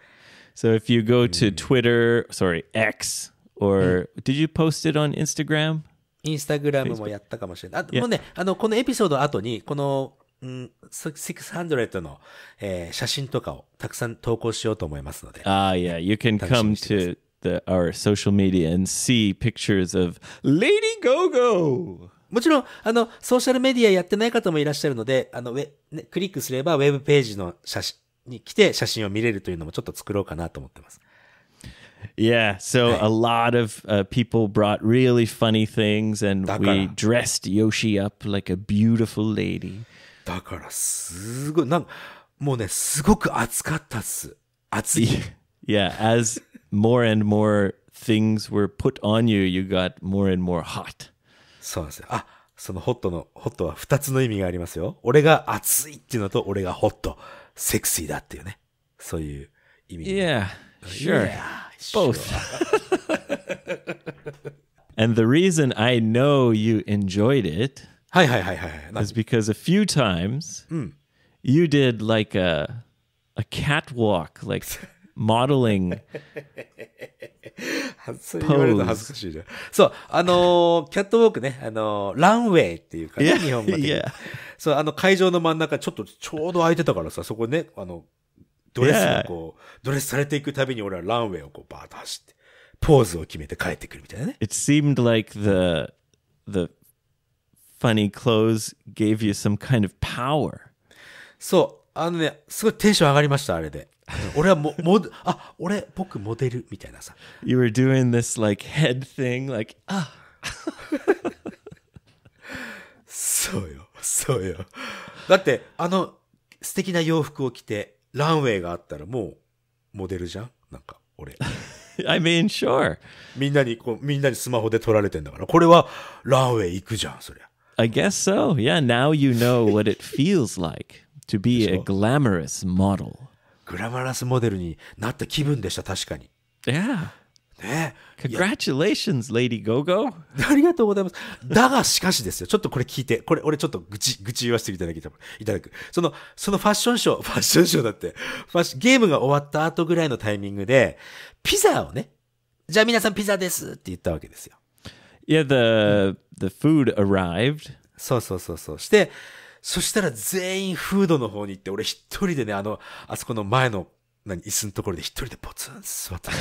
So if you go to Twitter, sorry, X, or did you post it on Instagram? インスタグラムもやったかもしれない。あもうね、あの、このエピソード後に、この600の、えー、写真とかをたくさん投稿しようと思いますので。ああ、いや、you can come to the, our social media and see pictures of Lady Gogo! もちろん、あの、ソーシャルメディアやってない方もいらっしゃるので、あの、ね、クリックすればウェブページの写真に来て写真を見れるというのもちょっと作ろうかなと思ってます。Yeah, so a lot of uh, people brought really funny things, and we dressed Yoshi up like a beautiful lady. だからすごいなんかもうねすごく暑かったっす暑い Yeah, as more and more things were put on you, you got more and more hot. そうですよ。あ、そのホットの、ホットは二つの意味がありますよ。俺が暑いっていうのと、俺がホット、セクシーだっていうね。そういう意味。Yeah, sure. Yeah, sure. Both. and the reason I know you enjoyed it はいはいはいはい。is because a few times you did like a a catwalk like modeling そう言われると恥ずかしい w ゃん。そう、あのー、キャットウォークあのー、ランウェイっていうかね、yeah, 日本語で。そう、あの会場の真ん中ちょっとちょうど空いてたからさ、そこね、あの、ドレスをこう、ドレスされていくたびに俺はランウェイをこうバーッと走って、ポーズを決めて帰ってくるみたいなね。It seemed like the, the funny clothes gave you some kind of power. そう、あのね、すごいテンション上がりました、あれで。俺はも、も、あ、俺、僕モデルみたいなさ。You were doing this like head thing, like, あ、そうよ、そうよ。だって、あの、素敵な洋服を着て、ランウェイがあったらもう、モデルじゃんなんか、俺。I mean, sure. みんなにこう、みんなにスマホで撮られてんだから、これはランウェイ行くじゃん、そりゃ。I guess so. Yeah, now you know what it feels like to be a glamorous model. グラマラスモデルになった気分でした、確かに。Yeah. ね。Congratulations, Lady Gogo. ありがとうございます。だが、しかしですよ。ちょっとこれ聞いて、これ、俺ちょっと愚痴、愚痴言わせていただきたいただく。その、そのファッションショー、ファッションショーだって、ファッゲームが終わった後ぐらいのタイミングで、ピザをね、じゃあ皆さんピザですって言ったわけですよ。Yeah, the, the food arrived. そうそうそうそう。して、そしたら全員フードの方に行って、俺一人でね、あの、あそこの前の、何、椅子のところで一人でポツン座った。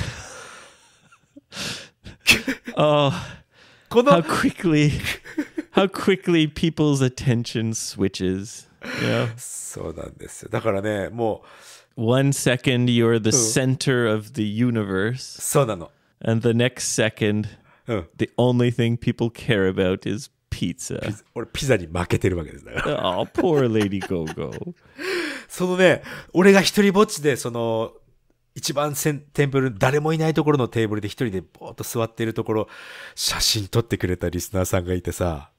oh, how quickly, how quickly people's attention switches. Yeah. そうなんですよ。だからね、もう。One second you're the center of the universe. そうなの。And the next second うん、The only thing people care about is pizza. ピ俺ピザに負けてるわけですだから。Oh, poor lady Gogo. そのね、俺が一人ぼっちで、その、一番せんテンプル、誰もいないところのテーブルで一人でぼーっと座ってるところ、写真撮ってくれたリスナーさんがいてさ、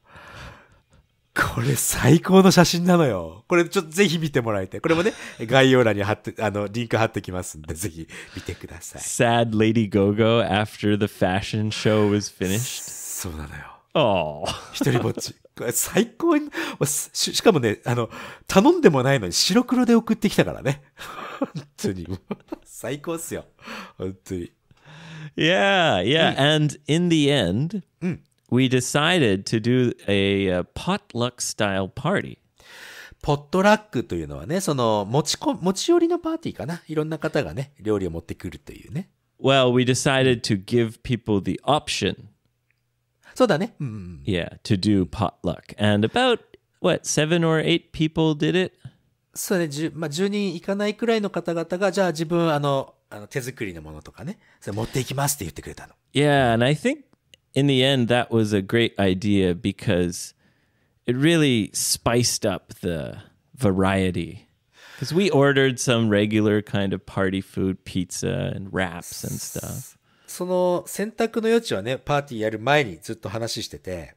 これ最高の写真なのよ。これちょっとぜひ見てもらいたい。これもね、概要欄に貼って、あの、リンク貼ってきますんで、ぜひ見てください。Sad Lady Gogo after the fashion show was finished. そうなのよ。ああ。一人ぼっち。これ最高にし、しかもね、あの、頼んでもないのに白黒で送ってきたからね。本当に。最高っすよ。本当に。Yeah, yeah. And in the end, うん we decided to do a, potluck style party. ポットラックというのはね、その持ちこ、持ち寄りのパーティーかな。いろんな方がね、料理を持ってくるというね。Well, we decided to give people the option. そうだね。うん、yeah, to do potluck. And about, what, seven or eight people did it? そうね、10, まあ、10人いかないくらいの方々が、じゃあ自分、あの、あの手作りのものとかね、それ持っていきますって言ってくれたの。Yeah, and I think in the end, that was a great idea because it really spiced up the variety. Because we ordered some regular kind of party food, pizza and wraps and stuff. その選択の余地はね、パーティーやる前にずっと話してて、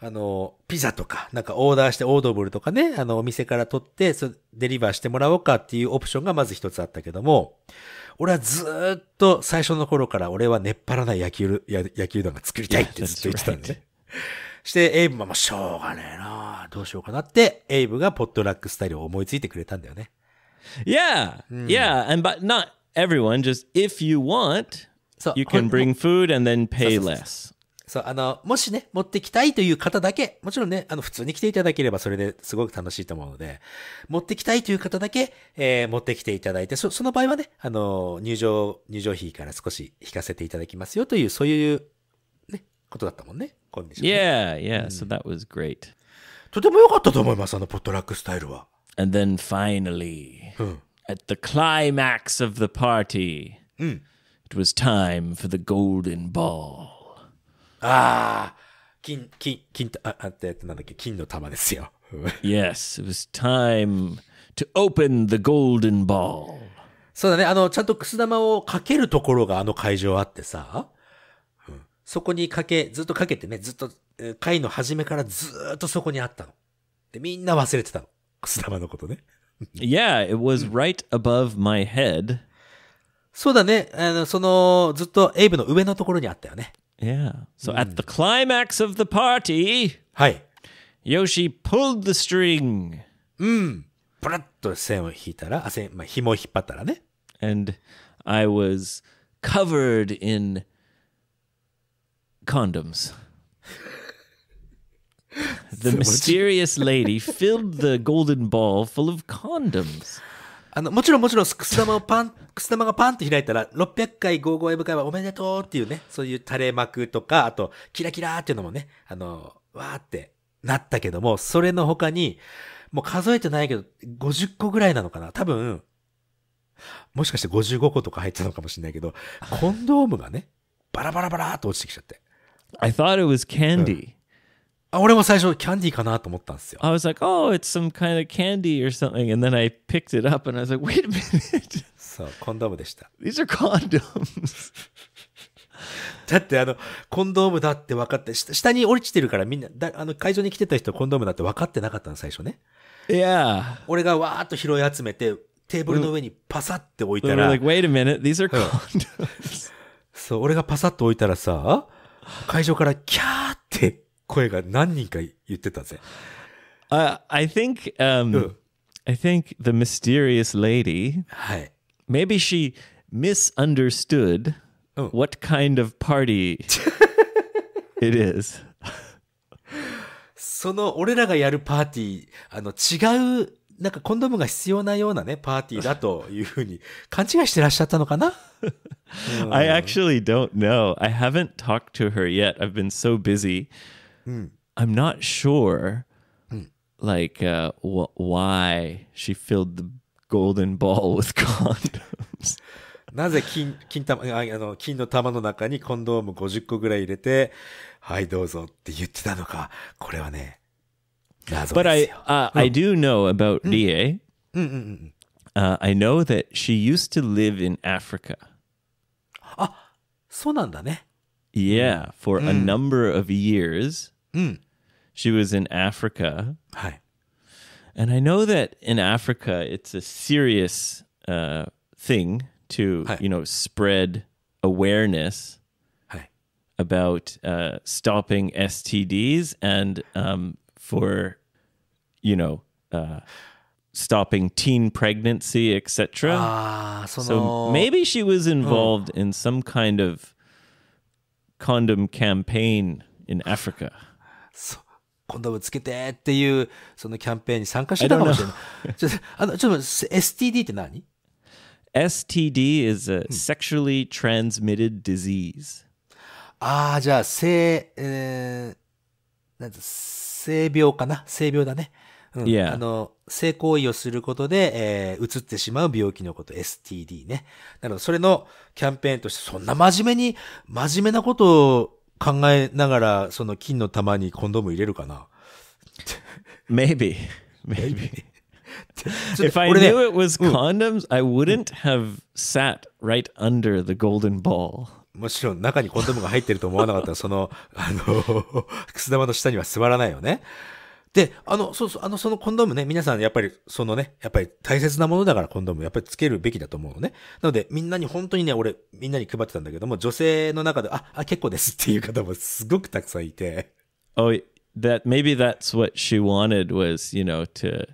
あの、ピザとか、なんかオーダーしてオードブルとかね、あの、お店から取って、デリバーしてもらおうかっていうオプションがまず一つあったけども、俺はずっと最初の頃から俺は熱っらない野球、野球団が作りたいってずっと言ってたんでね。して、エイブももうしょうがねえなどうしようかなって、エイブがポットラックスタイルを思いついてくれたんだよね。Yeah! Yeah! And but not everyone, just if you want, you can bring food and then pay less. そう、あの、もしね、持ってきたいという方だけ、もちろんね、あの、普通に来ていただければそれですごく楽しいと思うので、持ってきたいという方だけ、えー、持ってきていただいて、そ、その場合はね、あの、入場、入場費から少し引かせていただきますよという、そういう、ね、ことだったもんね。コンディション、Yeah, yeah,、うん、so that was great. とても良かったと思います、あの、ポットラックスタイルは。And then finally,、うん、at the climax of the party,、うん、it was time for the golden ball. ああ、金、金、金、あ、あって、なんだっけ、金の玉ですよ。yes, it was time to open the golden ball. そうだね、あの、ちゃんとくす玉をかけるところがあの会場あってさ、うん、そこにかけ、ずっとかけてね、ずっと、会の初めからずっとそこにあったの。で、みんな忘れてたの。くす玉のことね。yeah, it was right above my head. そうだね。あの、その、ずっとエイブの上のところにあったよね。Yeah. So mm. at hmm. the climax of the party, Hi. Yoshi pulled the string. Hmm. And I was covered in condoms. The mysterious lady filled the golden ball full of condoms. あの、もちろんもちろん、くす玉をパンくす玉がパンと開いたら、600回 55M 会はおめでとうっていうね、そういう垂れ幕とか、あと、キラキラーっていうのもね、あの、わーってなったけども、それの他に、もう数えてないけど、50個ぐらいなのかな多分、もしかして55個とか入ってたのかもしれないけど、コンドームがね、バラバラバラーと落ちてきちゃって。I thought it was candy.、うん、あ俺も最初キャンディーかなと思ったんですよ。I was like, oh, it's some kind of candy or something. And then I picked it up and I was like, wait a minute. そうコンドームでした These are condoms だってあのコンドームだって分かって下に降りてるからみんなだあの会場に来てた人コンドームだって分かってなかったの最初ねいや俺がわーっと拾い集めてテーブルの上にパサって置いたら、like, Wait a minute, these are condoms そう俺がパサッと置いたらさ会場からキャーって声が何人か言ってたぜ I, I think, um, I think the mysterious lady はい。maybe she misunderstood oh. what kind of party it is. その俺らがやるパーティー、あの違う、なんかコンドームが必要なようなね、パーティーだというふうに勘違いしてらっしゃったのかな ?I actually don't know. I haven't talked to her yet. I've been so busy. Hmm. I'm not sure, hmm. like, uh, why she filled the golden ball with condoms. なぜ金、金玉、あの、金の玉の中にコンドーム50個ぐらい入れて、はい、どうぞって言ってたのか、これはね、謎ですよ。But I,、uh, うん、I do know about hmm. Hmm, hmm, uh, I know that she used to live in Africa. あ、そうなんだね。Yeah, ah, for a number of years. was in Africa. はい。and I know that in Africa, it's a serious uh, thing to you know spread awareness about uh, stopping STDs and um, for you know uh, stopping teen pregnancy, etc. Ah, so, maybe she was involved in some kind of condom campaign in Africa. So, コンドームつけてっていう、そのキャンペーンに参加してたかもしれない。ちょ あのちょっと STD って何 ?STD is a sexually transmitted disease. ああ、じゃあ、性、えー、なんて、性病かな性病だね。うん、yeah. あの、性行為をすることで、えー、移ってしまう病気のこと、STD ね。なので、それのキャンペーンとして、そんな真面目に、真面目なことを考えながら、その金の玉にコンドーム入れるかな。Maybe. Maybe. if I knew it was condoms, I wouldn't have sat right under the golden ball. もちろん中にコンドームが入ってると思わなかったら、その、あの、くす玉の下には座らないよね。で、あの、そうそう、あの、そのコンドームね、皆さんやっぱり、そのね、やっぱり大切なものだからコンドーム、やっぱりつけるべきだと思うのね。なので、みんなに本当にね、俺、みんなに配ってたんだけども、女性の中で、あ、あ、結構ですっていう方もすごくたくさんいて。Oh, that, maybe that's what she wanted was, you know, to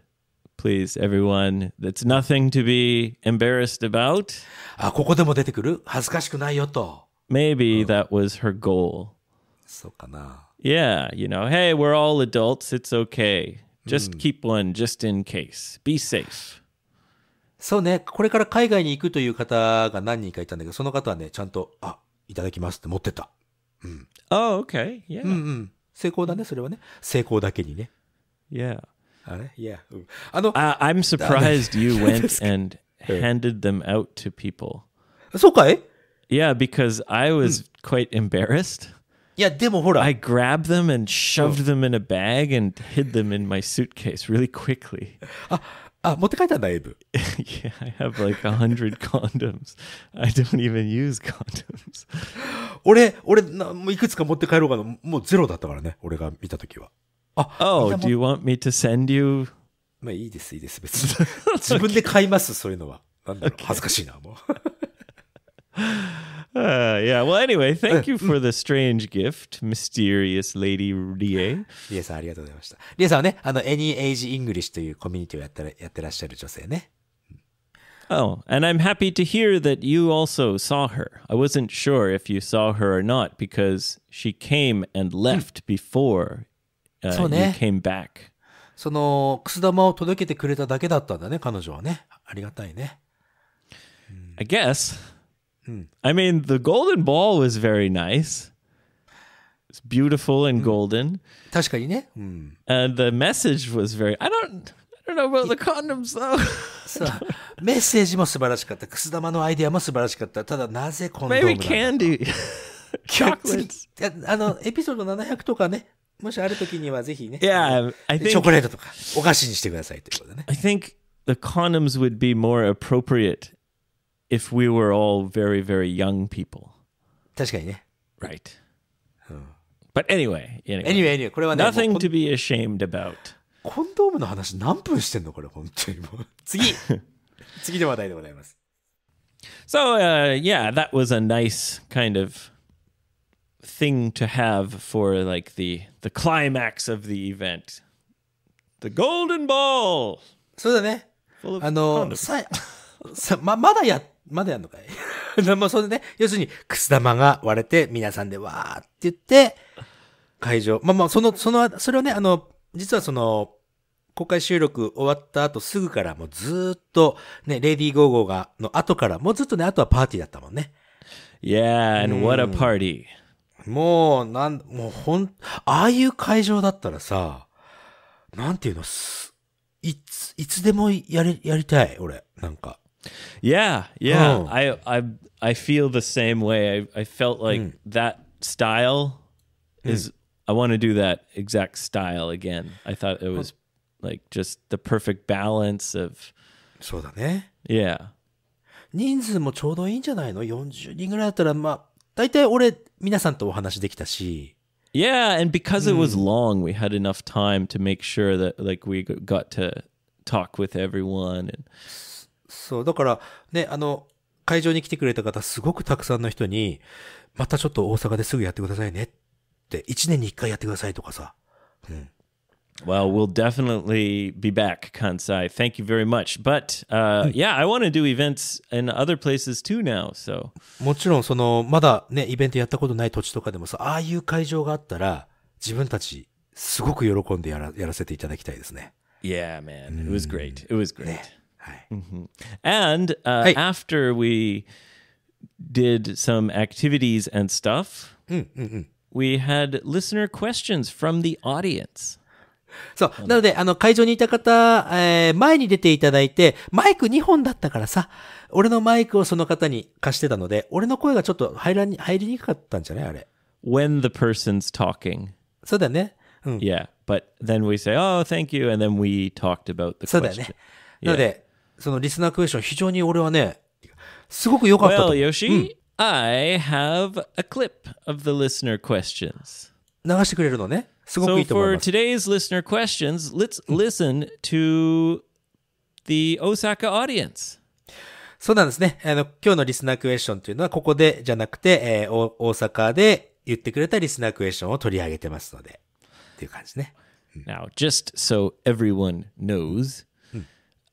please everyone that's nothing to be embarrassed about あここでも出てくる恥ずかしくないよと maybe、うん、that was her goal そうかな Yeah, you know, hey, we're all adults. It's okay. Just hmm. keep one just in case. Be safe. そうね、これから海外に行くという方が何人かいたんだけど、その方はね、ちゃんと、あ、いただきますって持ってた。うん。Oh, okay. Yeah. うんうん。成功だね、それはね。成功だけにね。Yeah. あれ ?Yeah. あの、uh, I'm surprised you went and handed them out to people. そうかい Yeah, because I was hmm. quite embarrassed. いや、でもほら。I grabbed them and shoved them in a bag and hid them in my suitcase really quickly. あ、あ、持って帰ったんだ、エイブ。yeah, I have like a hundred condoms. I don't even use condoms. 俺、俺、いくつか持って帰ろうかな。もうゼロだったからね、俺が見たときは。あ、oh, do you want me to send you? まあいいです、いいです、別に。自分で買います、そういうのは。なんだろう、恥ずかしいな、もう。Uh, yeah. Well, anyway, thank you for the strange gift, mysterious lady Rie. リエさんありがとうございました。リエさんはね、あの、Any Age English and I'm happy to hear that you also saw her. I wasn't sure if you saw her or not because she came and hmm. left before uh, you came back. その、くす玉を届けてくれただけだったんだね、彼女はね。ありがたいね。I guess. Hmm. I mean, the golden ball was very nice. It's beautiful and hmm. golden. Hmm. And the message was very. I don't. I don't know about the condoms though. さあ、メッセージも素晴らしかった。くす玉のアイデアも素晴らしかった。ただなぜコンドームなのか Maybe candy. Chocolates. あの、エピソード700とかね。もしある時にはぜひね。Yeah, I eh, think. チョコレートとかお菓子にしてくださいということね。I think the condoms would be more appropriate if we were all very, very young people. 確かにね。Right. Oh. But anyway, anyway, Anyway, anyway, これはね、も nothing to be ashamed about. コンドームの話何分してんのこれ、本当にもう。次 次の話題でございます。So, uh, yeah, that was a nice kind of thing to have for like the the climax of the event. The golden ball. そうだね。Full of あの、condoms. さ、さま、まだやっ まだやんのかい まあ、それでね、要するに、くす玉が割れて、皆さんでわーって言って、会場、まあまあ、その、その、それをね、あの、実はその、公開収録終わった後すぐからもうずっとね、レディーゴーゴーが、の後から、もうずっとね、あとはパーティーだったもんね。Yeah, and what a party. もう、なん、もうほん、ああいう会場だったらさ、なんていうの、いつ、いつでもやり、やりたい、俺。なんか。Yeah, yeah. Oh. I I I feel the same way. I I felt like mm. that style mm. is I want to do that exact style again. I thought it was like just the perfect balance of そうだね。Yeah. 人数もちょうどいいんじゃないの ?40 人ぐらいだったら、まあ、大体俺、皆さんとお話できたし。Yeah, and because it was hmm. long, we had enough time to make sure that like we got to talk with everyone and そう、だから、ね、あの、会場に来てくれた方、すごくたくさんの人に、またちょっと大阪ですぐやってくださいねって、1年に1回やってくださいとかさ。うん Well, we'll definitely be back, Kansai. Thank you very much. But uh, yeah, I want to do events in other places too now. So もちろんそのまだねイベントやったことない土地とかでもさ、ああいう会場があったら自分たちすごく喜んでやらせていただきたいですね。Yeah, man, it was great. It was great.、はい。And uh, after we did some activities and stuff, we had listener questions from the audience. そう。なので、あの、会場にいた方、えー、前に出ていただいて、マイク2本だったからさ、俺のマイクをその方に貸してたので、俺の声がちょっと入らに、入りにくかったんじゃないあれ。When the person's talking. そうだね。うん。Yeah. But then we say, oh, thank you. And then we talked about the question. そうだね。なので、そのリスナークエスチョン非常に俺はね、すごく良かったと思う。Well, Yoshi,、うん、I have a clip of the listener questions. 流してくれるのね。すごくいいと思います。So for today's listener questions, let's listen to the Osaka audience. そうなんですね。あの、今日のリスナークエスチョンというのは、ここでじゃなくて、えー、大阪で言ってくれたリスナークエスチョンを取り上げてますので、っていう感じね。Now, just so everyone knows,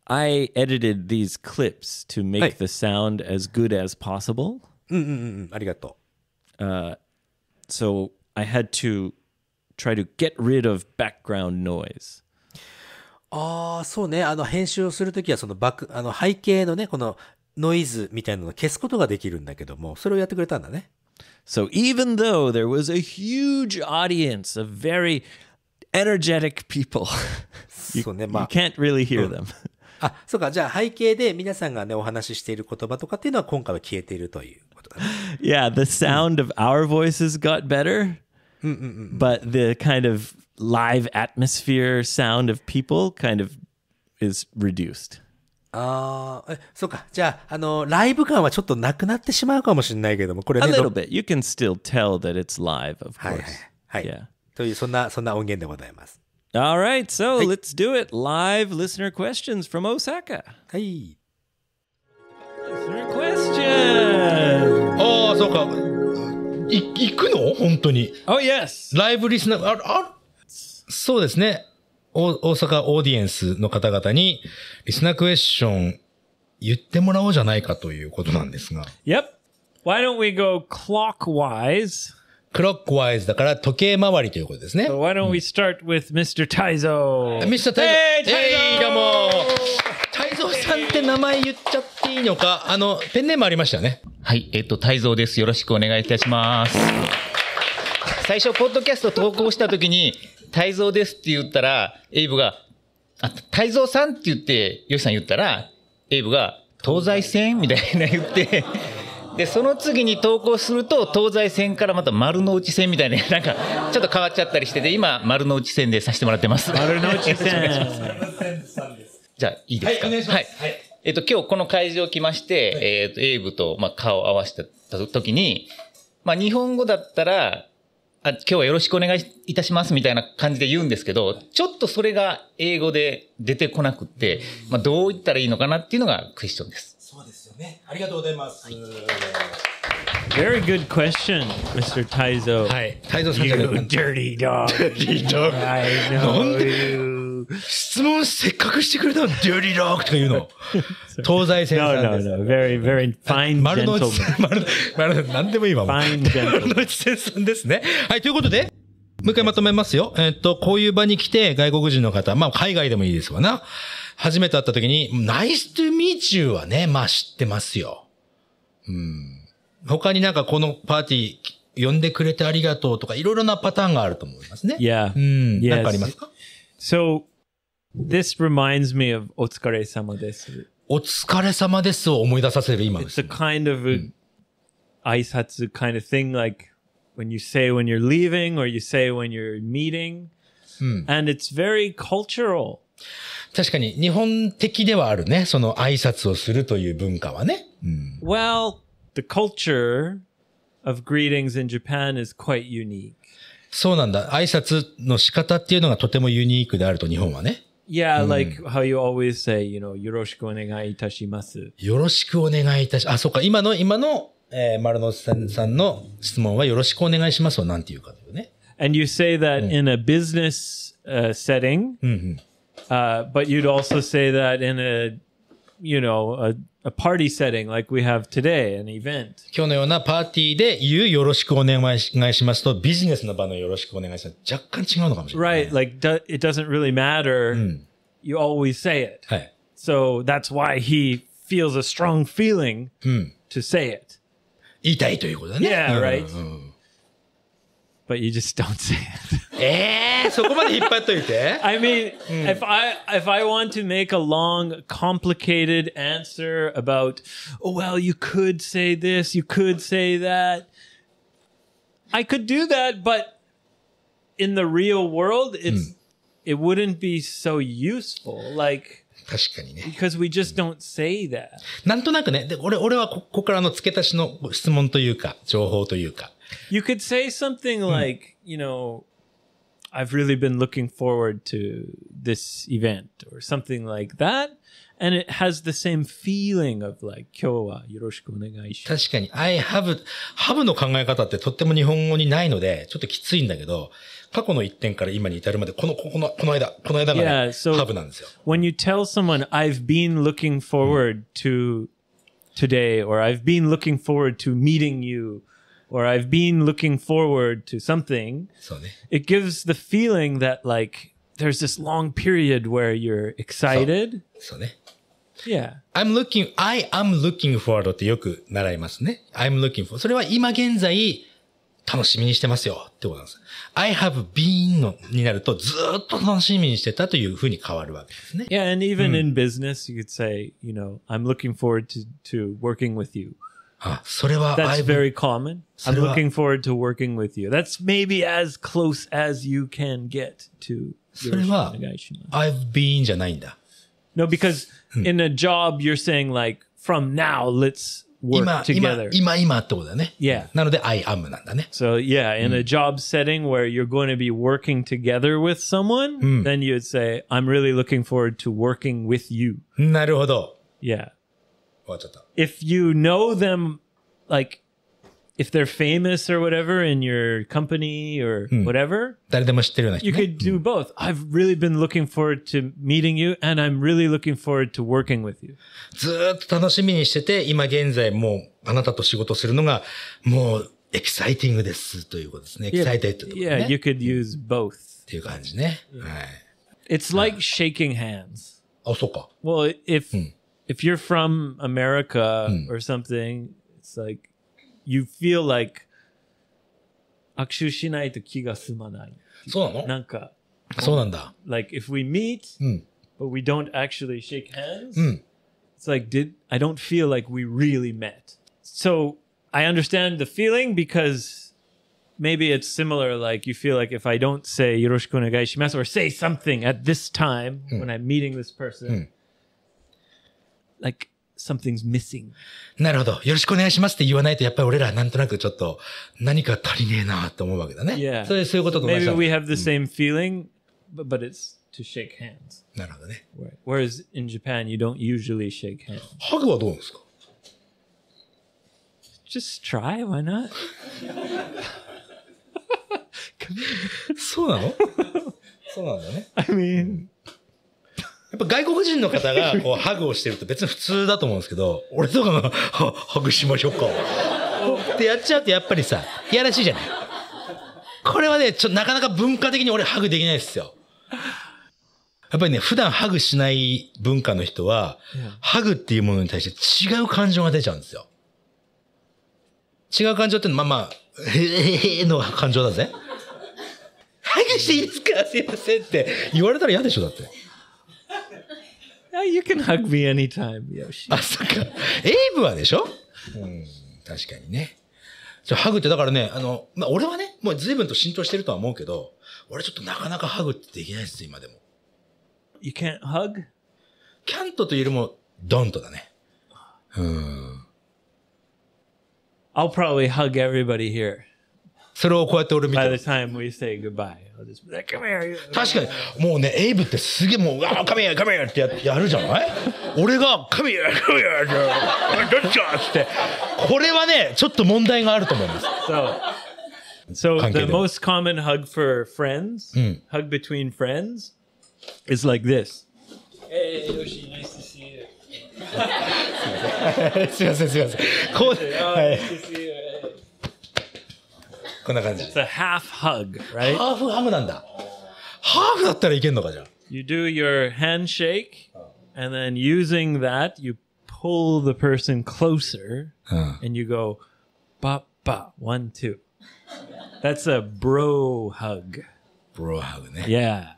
I edited these clips to make the sound as good as possible. Mm, mm, mm, uh, So I had to try to get rid of background noise. Ah, so, even though there was a huge audience of very energetic people, you can not really hear them. あ、そうか。じゃあ背景で皆さんがね、お話ししている言葉とかっていうのは今回は消えているということだね。Yeah, the sound of our voices got better, but the kind of live atmosphere sound of people kind of is reduced. ああ、そうか。じゃあ、あの、ライブ感はちょっとなくなってしまうかもしれないけども、これね。A little bit. You can still tell that it's live, of course. はいはい。はい。Yeah. という、そんな、そんな音源でございます。All right, so let's do it. Live listener questions from Osaka. はい Listener question. ああそうかい行くの本当に Oh yes. ライブリスナーああそうですねお大阪オーディエンスの方々にリスナークエスション言ってもらおうじゃないかということなんですが Yep. Why don't we go clockwise? クロックワイズだから時計回りということですね。So、why don't we start with Mr. Taizo? Mr. Taizo! Hey, Taizo! Hey, うも Taizo さんって名前言っちゃっていいのかあの、ペンネームありましたよね。はい、えっと、Taizo です。よろしくお願いいたします。最初、ポッドキャスト投稿した時に、Taizo ですって言ったら、エイブが、あ、Taizo さんって言って、ヨシさん言ったら、エイブが、東西線みたいな言って、で、その次に投稿すると、東西線からまた丸の内線みたいな、なんか、ちょっと変わっちゃったりしてて、今、丸の内線でさせてもらってます。丸の内線。じゃあ、いいですか。はい、お願いします。はい。えっ、と、今日この会場来まして、はい、えっ、と、エイブと、まあ、顔を合わせた時に、まあ、日本語だったら、あ、今日はよろしくお願いいたしますみたいな感じで言うんですけど、ちょっとそれが英語で出てこなくって、まあ、どう言ったらいいのかなっていうのがクエスチョンです。ね。ありがとうございます。はい Very good question, Mr. Taizo. はい。太蔵さんじゃな You い。dirty dog. リーダー I なん know で you. 質問せっかくしてくれたの ?Dirty Dog とか言うの。東西先生。No, no, no. Very, very fine gentleman. さん、丸の、丸の内、何でもいいわ、Fine 丸 gentleman. の内先生ですね。はい、ということで、もう一回まとめますよ。えっと、こういう場に来て、外国人の方、まあ、海外でもいいですわな。初めて会った時に、ナイス e to meet はね、まあ知ってますよ。うん。他になんかこのパーティー呼んでくれてありがとうとか、いろいろなパターンがあると思いますね。いや。うん。Yes. なんかありますか ?So, this reminds me of お疲れ様です。お疲れ様ですを思い出させる今です、ね。It's a kind of a、うん、挨拶 kind of thing like when you say when you're leaving or you say when you're meeting. Mm. And it's very cultural. 確かに日本的ではあるね。その挨拶をするという文化はね。うん、well, the culture of greetings in Japan is quite unique. そうなんだ。挨拶の仕方っていうのがとてもユニークであると日本はね。Yeah, like how you always say, you know, よろしくお願いいたします。よろしくお願いいたし、あ、そっか、今の、今の、えー、丸の内さんの質問はよろしくお願いしますをなんて言うかというね。And you say that in a business、uh, setting, Uh, but you'd also say that in a, you know, a, a party setting like we have today, an event. 今日のようなパーティーで言うよろしくお願いしますとビジネスの場のよろしくお願いします若干違うのかもしれない。Right, like do, it doesn't really matter. Hmm. You always say it. So that's why he feels a strong feeling hmm. to say it. right. right.、うんうん hmm, but you just don't say it. ええそこまでいっぱいといて I mean, if I if I want to make a long, complicated answer about, oh well, you could say this, you could say that. I could do that, but in the real world, it's it wouldn't be so useful. Like 確かにね。because we just don't say that. なんとなくね、で俺俺はここからの付け足しの質問というか、情報というか、You could say something hmm. like, you know, I've really been looking forward to this event or something like that. And it has the same feeling of like, 今日はよろしくお願いします。確かに、I have, have の考え方ってとっても日本語にないので、ちょっときついんだけど、過去の一点から今に至るまで、この、この、この間、この間が、ね、Yeah, so- have なんですよ。When you tell someone, I've been looking forward to today or I've been looking forward to meeting you or I've been looking forward to something, it gives the feeling that like there's this long period where you're excited. So Yeah. I'm looking, I am looking forward ってよく習いますね。I'm looking for. それは今現在楽しみにしてますよってことなんです。I have been のになるとずっと楽しみにしてたというふうに変わるわけですね。Yeah, and even、うん、in business, you could say, you know, I'm looking forward to, to working with you. あ、それは ah, That's very common. I'm looking forward to working with you. That's maybe as close as you can get to. それは I've been じゃないんだ。No, because hmm. in a job you're saying like from now let's work together. together.、今、今ってことだね。Yeah. なので I am なんだね。So yeah, in a hmm. job setting where you're going to be working together with someone, hmm. then you'd say, I'm really looking forward to working with you. なるほど。Yeah. If you know them like if they're famous or whatever in your company or hmm. whatever you could do hmm. both i've really been looking forward to meeting you and i'm really looking forward to working with you ずーっと楽しみにしてて、今現在もうあなたと仕事するのがもうエキサイティングですということですね。エキサイテッドってこと yeah ね。you you could use both ていう感じね。はい。it's like shaking hands あ、そうか。well if if you're from America mm. or something, it's like you feel like like, if we meet, hmm. but we don't actually shake hands, hmm. it's like, did, I don't feel like we really met. So, I understand the feeling because maybe it's similar. Like, you feel like if I don't say よろしくお願いします or say something at this time hmm. when i I'm meeting this person like something's missing. なるほど。よろしくお願いしますって言わないと、やっぱり俺らなんとなくちょっと何か足りねえなと思うわけだね。Yeah. それそういうことと同じだ。Maybe we have the same feeling, but, it's to shake hands. なるほどね。Whereas in Japan, you don't usually shake hands. ハグはどうですか Just try, why not? そうなのそうなんだね。I mean... やっぱ外国人の方が こうハグをしてると別に普通だと思うんですけど、俺とかがハハグしましょうか。ってやっちゃうとやっぱりさ、いやらしいじゃない。これはね、ちょっとなかなか文化的に俺ハグできないですよ。やっぱりね、普段ハグしない文化の人は、ハグっていうものに対して違う感情が出ちゃうんですよ。違う感情ってまあまあ、へえの感情だぜ。ハグしていいですかすいませんって言われたら嫌でしょ、だって。You can hug me anytime, Yoshi. あ、そっか。エイブはでしょうん、確かにね。じゃハグってだからね、あの、まあ、俺はね、もう随分と浸透してるとは思うけど、俺ちょっとなかなかハグってできないです、今でも。You can't hug? キャントというよりも、ドン t だね。うん。I'll probably hug everybody here. それをこうやって俺見て。確かに、もうね、エイブってすげえもう、わあ、come here, come here ってややるじゃない俺が、come here, come here って、どっちかって。これはね、ちょっと問題があると思います。So, so the most common hug for friends,、うん、hug between friends, is like this. Hey, Yoshi, nice to see you. すいません、すいません。こう、はい。こんな感じ。It's a half hug, right? ハーフハムなんだ。ハーフだったらいけんのか、じゃ You do your handshake, and then using that, you pull the person closer, and you go, ba ba, one, two. That's a bro hug. Bro hug, ね。Yeah.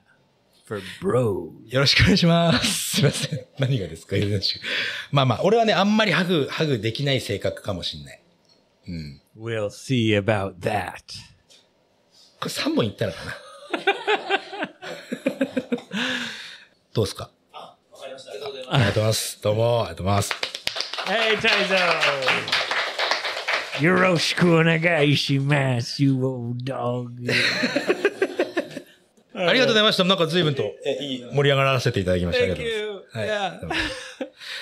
For bro. よろしくお願いします。すいません。何がですかまあまあ、俺はね、あんまりハグ、ハグできない性格かもしんない。うん。We'll see about that. これ3本いったのかな どうですかあ、わかりました。ありがとうございます。ありがとうございます。どうも、ありがとうございます。Hey, Taizo! よろしくお願いします、you old dog. ありがとうございました。なんか随分と盛り上がらせていただきましたけど。Thank you. はい。Yeah.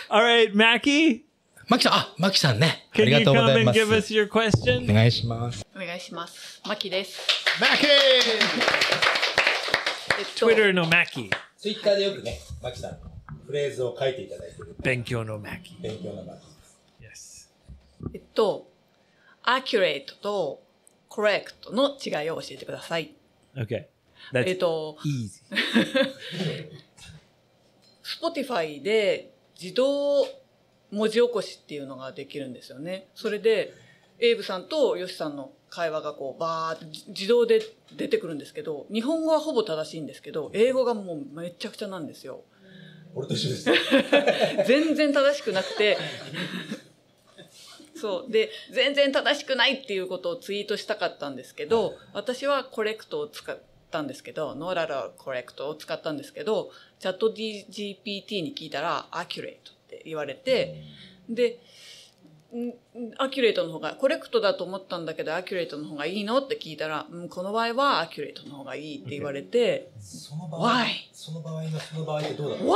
All right, Mackie? マキさん、あ、マキさんね。ありがとうございます。お願いします。お願いします。マキです。マキ Twitter のマキ。Twitter でよくね、マキさんのフレーズを書いていただいてる。勉強のマキ。勉強のマキ。Yes。えっと、accurate と correct の違いを教えてください。Okay. That's えっと、easy. Spotify で自動文字起こしっていうのができるんですよね。それで、エイブさんとヨシさんの会話がこうバーって自動で出てくるんですけど、日本語はほぼ正しいんですけど、英語がもうめちゃくちゃなんですよ。俺と一緒です。全然正しくなくて そう。で、全然正しくないっていうことをツイートしたかったんですけど、私はコレクトを使ったんですけど、ノーララコレクトを使ったんですけど、チャット g p t に聞いたら、アキュレート。って言われて、で、アキュレートの方が、コレクトだと思ったんだけど、アキュレートの方がいいのって聞いたら、うん、この場合はアキュレートの方がいいって言われて、その場合、その場合のその場合ってどうだろう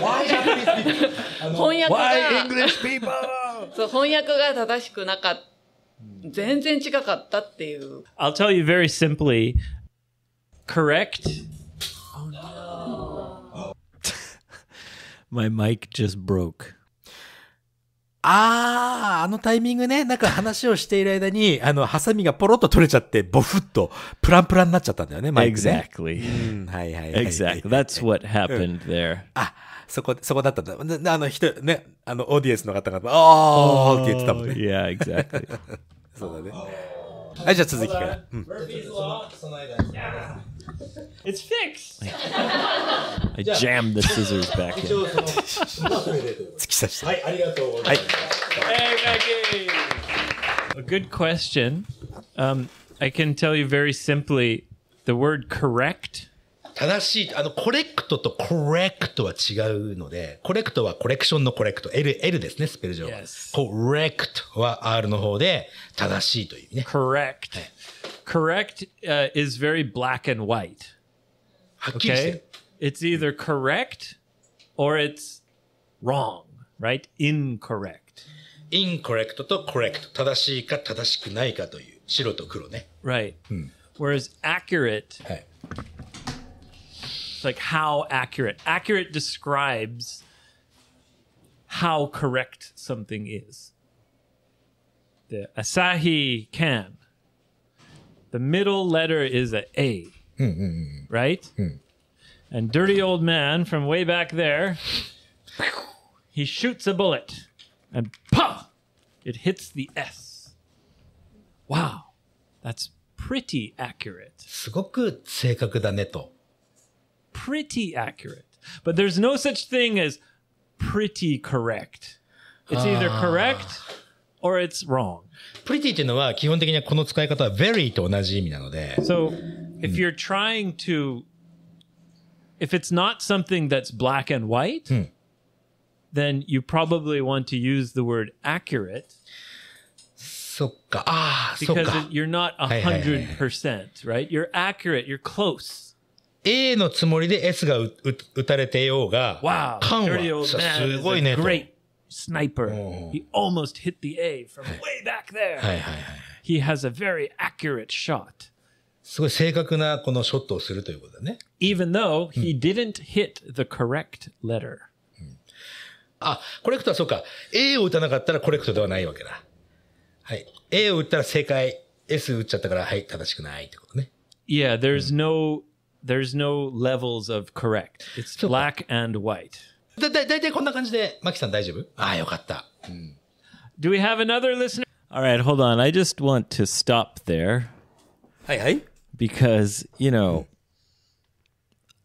?Why?Why? Japanese people? 翻訳が、そう、翻訳が正しくなかった。全然違かったっていう。I'll tell you very simply, correct My mic just broke. ああ、あのタイミングね、なんか話をしている間に、あの、ハサミがポロッと取れちゃって、ボフッと、プランプランになっちゃったんだよね、マイク、ね。Exactly.、うん、はいはいはい。Exactly. That's what happened there.、うん、あ、そこ、そこだったんだ。あの、人、ね、あの、オーディエンスの方が、おーって言ってたもんね。Yeah, exactly. そうだね。はい、じゃあ続きから。うん It's fixed! I jammed the scissors back in. はい、ありがとうごい a g i o o d question. Um, I can tell you very simply the word correct. 正しい、あの、コレクトとコレクトは違うので、コレクトはコレクションのコレクト、L、L ですね、スペル上。Yes. コレクトは R の方で、正しいという意味ね。Correct.、はい correct uh, is very black and white. Okay? It's either correct or it's wrong, right? Incorrect. Incorrect と correct。正しいか正しくないかという。白と黒ね。Right.、うん、Whereas accurate、はい、it's like how accurate. Accurate describes how correct something is. The Asahi can the middle letter is a A, right? And dirty old man from way back there, he shoots a bullet, and pah, it hits the S. Wow, that's pretty accurate. Pretty accurate, but there's no such thing as pretty correct. It's either ah. correct or it's wrong. プリティっていうのは基本的にはこの使い方は very と同じ意味なので。So, if you're trying to, if it's not something that's black and white, hmm. then you probably want to use the word accurate そっか。ああ、そっ ah, because are not a 100%, right? You're accurate, you're close. A のつもりで S old man sniper. h e almost hit the A from way back there. He has a very accurate shot. すごい正確なこのショットをするということだね。Even though he didn't hit the correct letter. あ、コレクトはそうか。A を打たなかったらコレクトではないわけだ。はい。A を打ったら正解。S 打っちゃったから、はい、正しくないってことね。Yeah, there's no, there's no levels of correct. It's black and white. だ、だ、だいたいこんな感じで、マキさん大丈夫ああ、よかった。うん、Do we have another listener? All right, hold on. I just want to stop there. Hi, hi. Because, you know,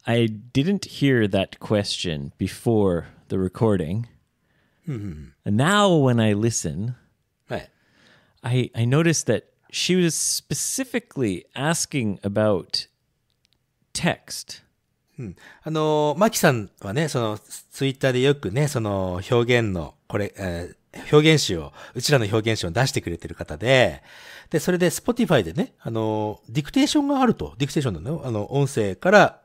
I didn't hear that question before the recording. Hmm. And now when I listen, right. I I noticed that she was specifically asking about text. うん、あのマキさんはね、その、ツイッターでよくね、その、表現の、これ、えー、表現集を、うちらの表現集を出してくれてる方で、で、それでスポティファイでね、あのディクテーションがあると、ディクテーションのね、あの、音声から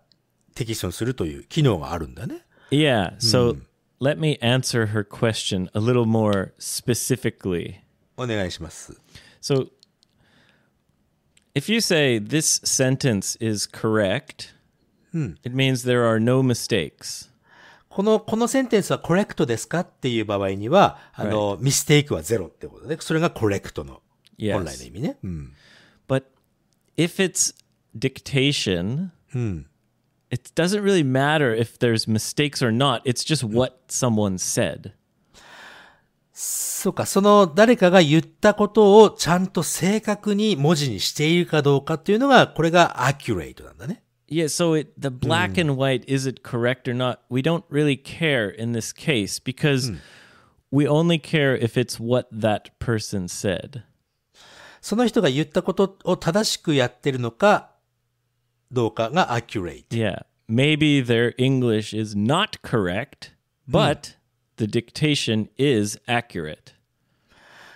テキストにするという機能があるんだね。Yeah, so、うん、let me answer her question a little more specifically. お願いします。So, if you say this sentence is correct, It means there are no mistakes. この、このセンテンスはコレクトですかっていう場合には、あの、ミステイクはゼロってことで、それがコレクトの本来の意味ね。うん、But if it's dictation,、うん it doesn't really matter if there's mistakes or not. It's just what someone said. そうか、その誰かが言ったことをちゃんと正確に文字にしているかどうかっていうのが、これがアキュレイトなんだね。Yeah, so it the black mm. and white is it correct or not? We don't really care in this case because mm. we only care if it's what that person said. その人が言ったことを正しくやってるのかどうかが accurate. Yeah. Maybe their English is not correct, hmm. but、うん、the dictation is accurate.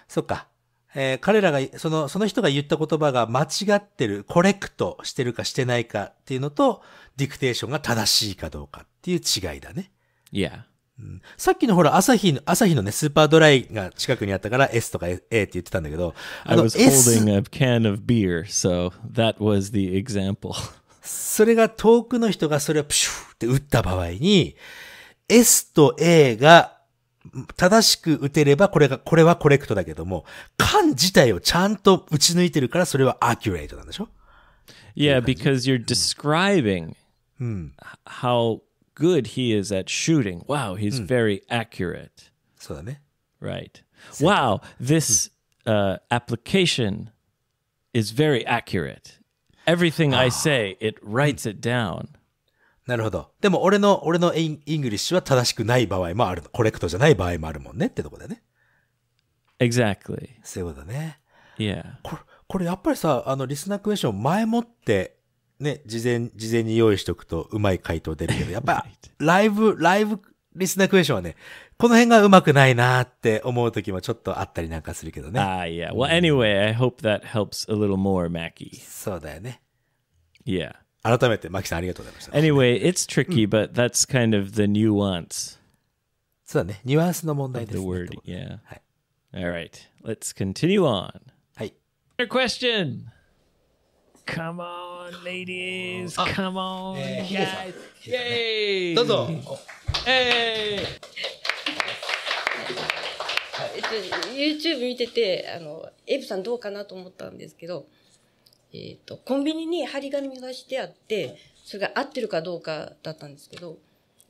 そっか。えー、彼らが、その、その人が言った言葉が間違ってる、コレクトしてるかしてないかっていうのと、ディクテーションが正しいかどうかっていう違いだね。いや。うん、さっきのほら、朝日の、朝日のね、スーパードライが近くにあったから S とか A って言ってたんだけど、あの、I was holding a can of beer, so that was the example. それが遠くの人がそれをプシューって打った場合に、S と A が正しく打てれば、これが、これはコレクトだけども、缶自体をちゃんと打ち抜いてるから、それはアキュレートなんでしょ Yeah, because you're describing how good he is at shooting. Wow, he's very accurate. そうだね。Right. Wow, this uh, application is very accurate. Everything I say, it writes it down. なるほど。でも俺の、俺のイングリッシュは正しくない場合もあるの。コレクトじゃない場合もあるもんねってとこだね。Exactly. そういうことだね。Yeah. これ、これやっぱりさ、あの、リスナークエスション前もって、ね、事前、事前に用意しとくとうまい回答出るけど、やっぱ、ライブ、ライブリスナークエスションはね、この辺がうまくないなって思う時もちょっとあったりなんかするけどね。ああ、いや。Well, anyway, I hope that helps a little more, Mackie. そうだよね。Yeah. 改めて、マキさんありがとうございました。Anyway, it's tricky, but that's kind of the nuance そうだね、ニュアンスの問題で the ね。word. はい Yeah. All right. Let's continue on. はい。y o t h e r question. Come on, ladies. Come on, guys. Yay! どうぞ。Hey! YouTube 見ててあのエブさんどうかなと思ったんですけどえっ、ー、と、コンビニに張り紙がしてあって、それが合ってるかどうかだったんですけど、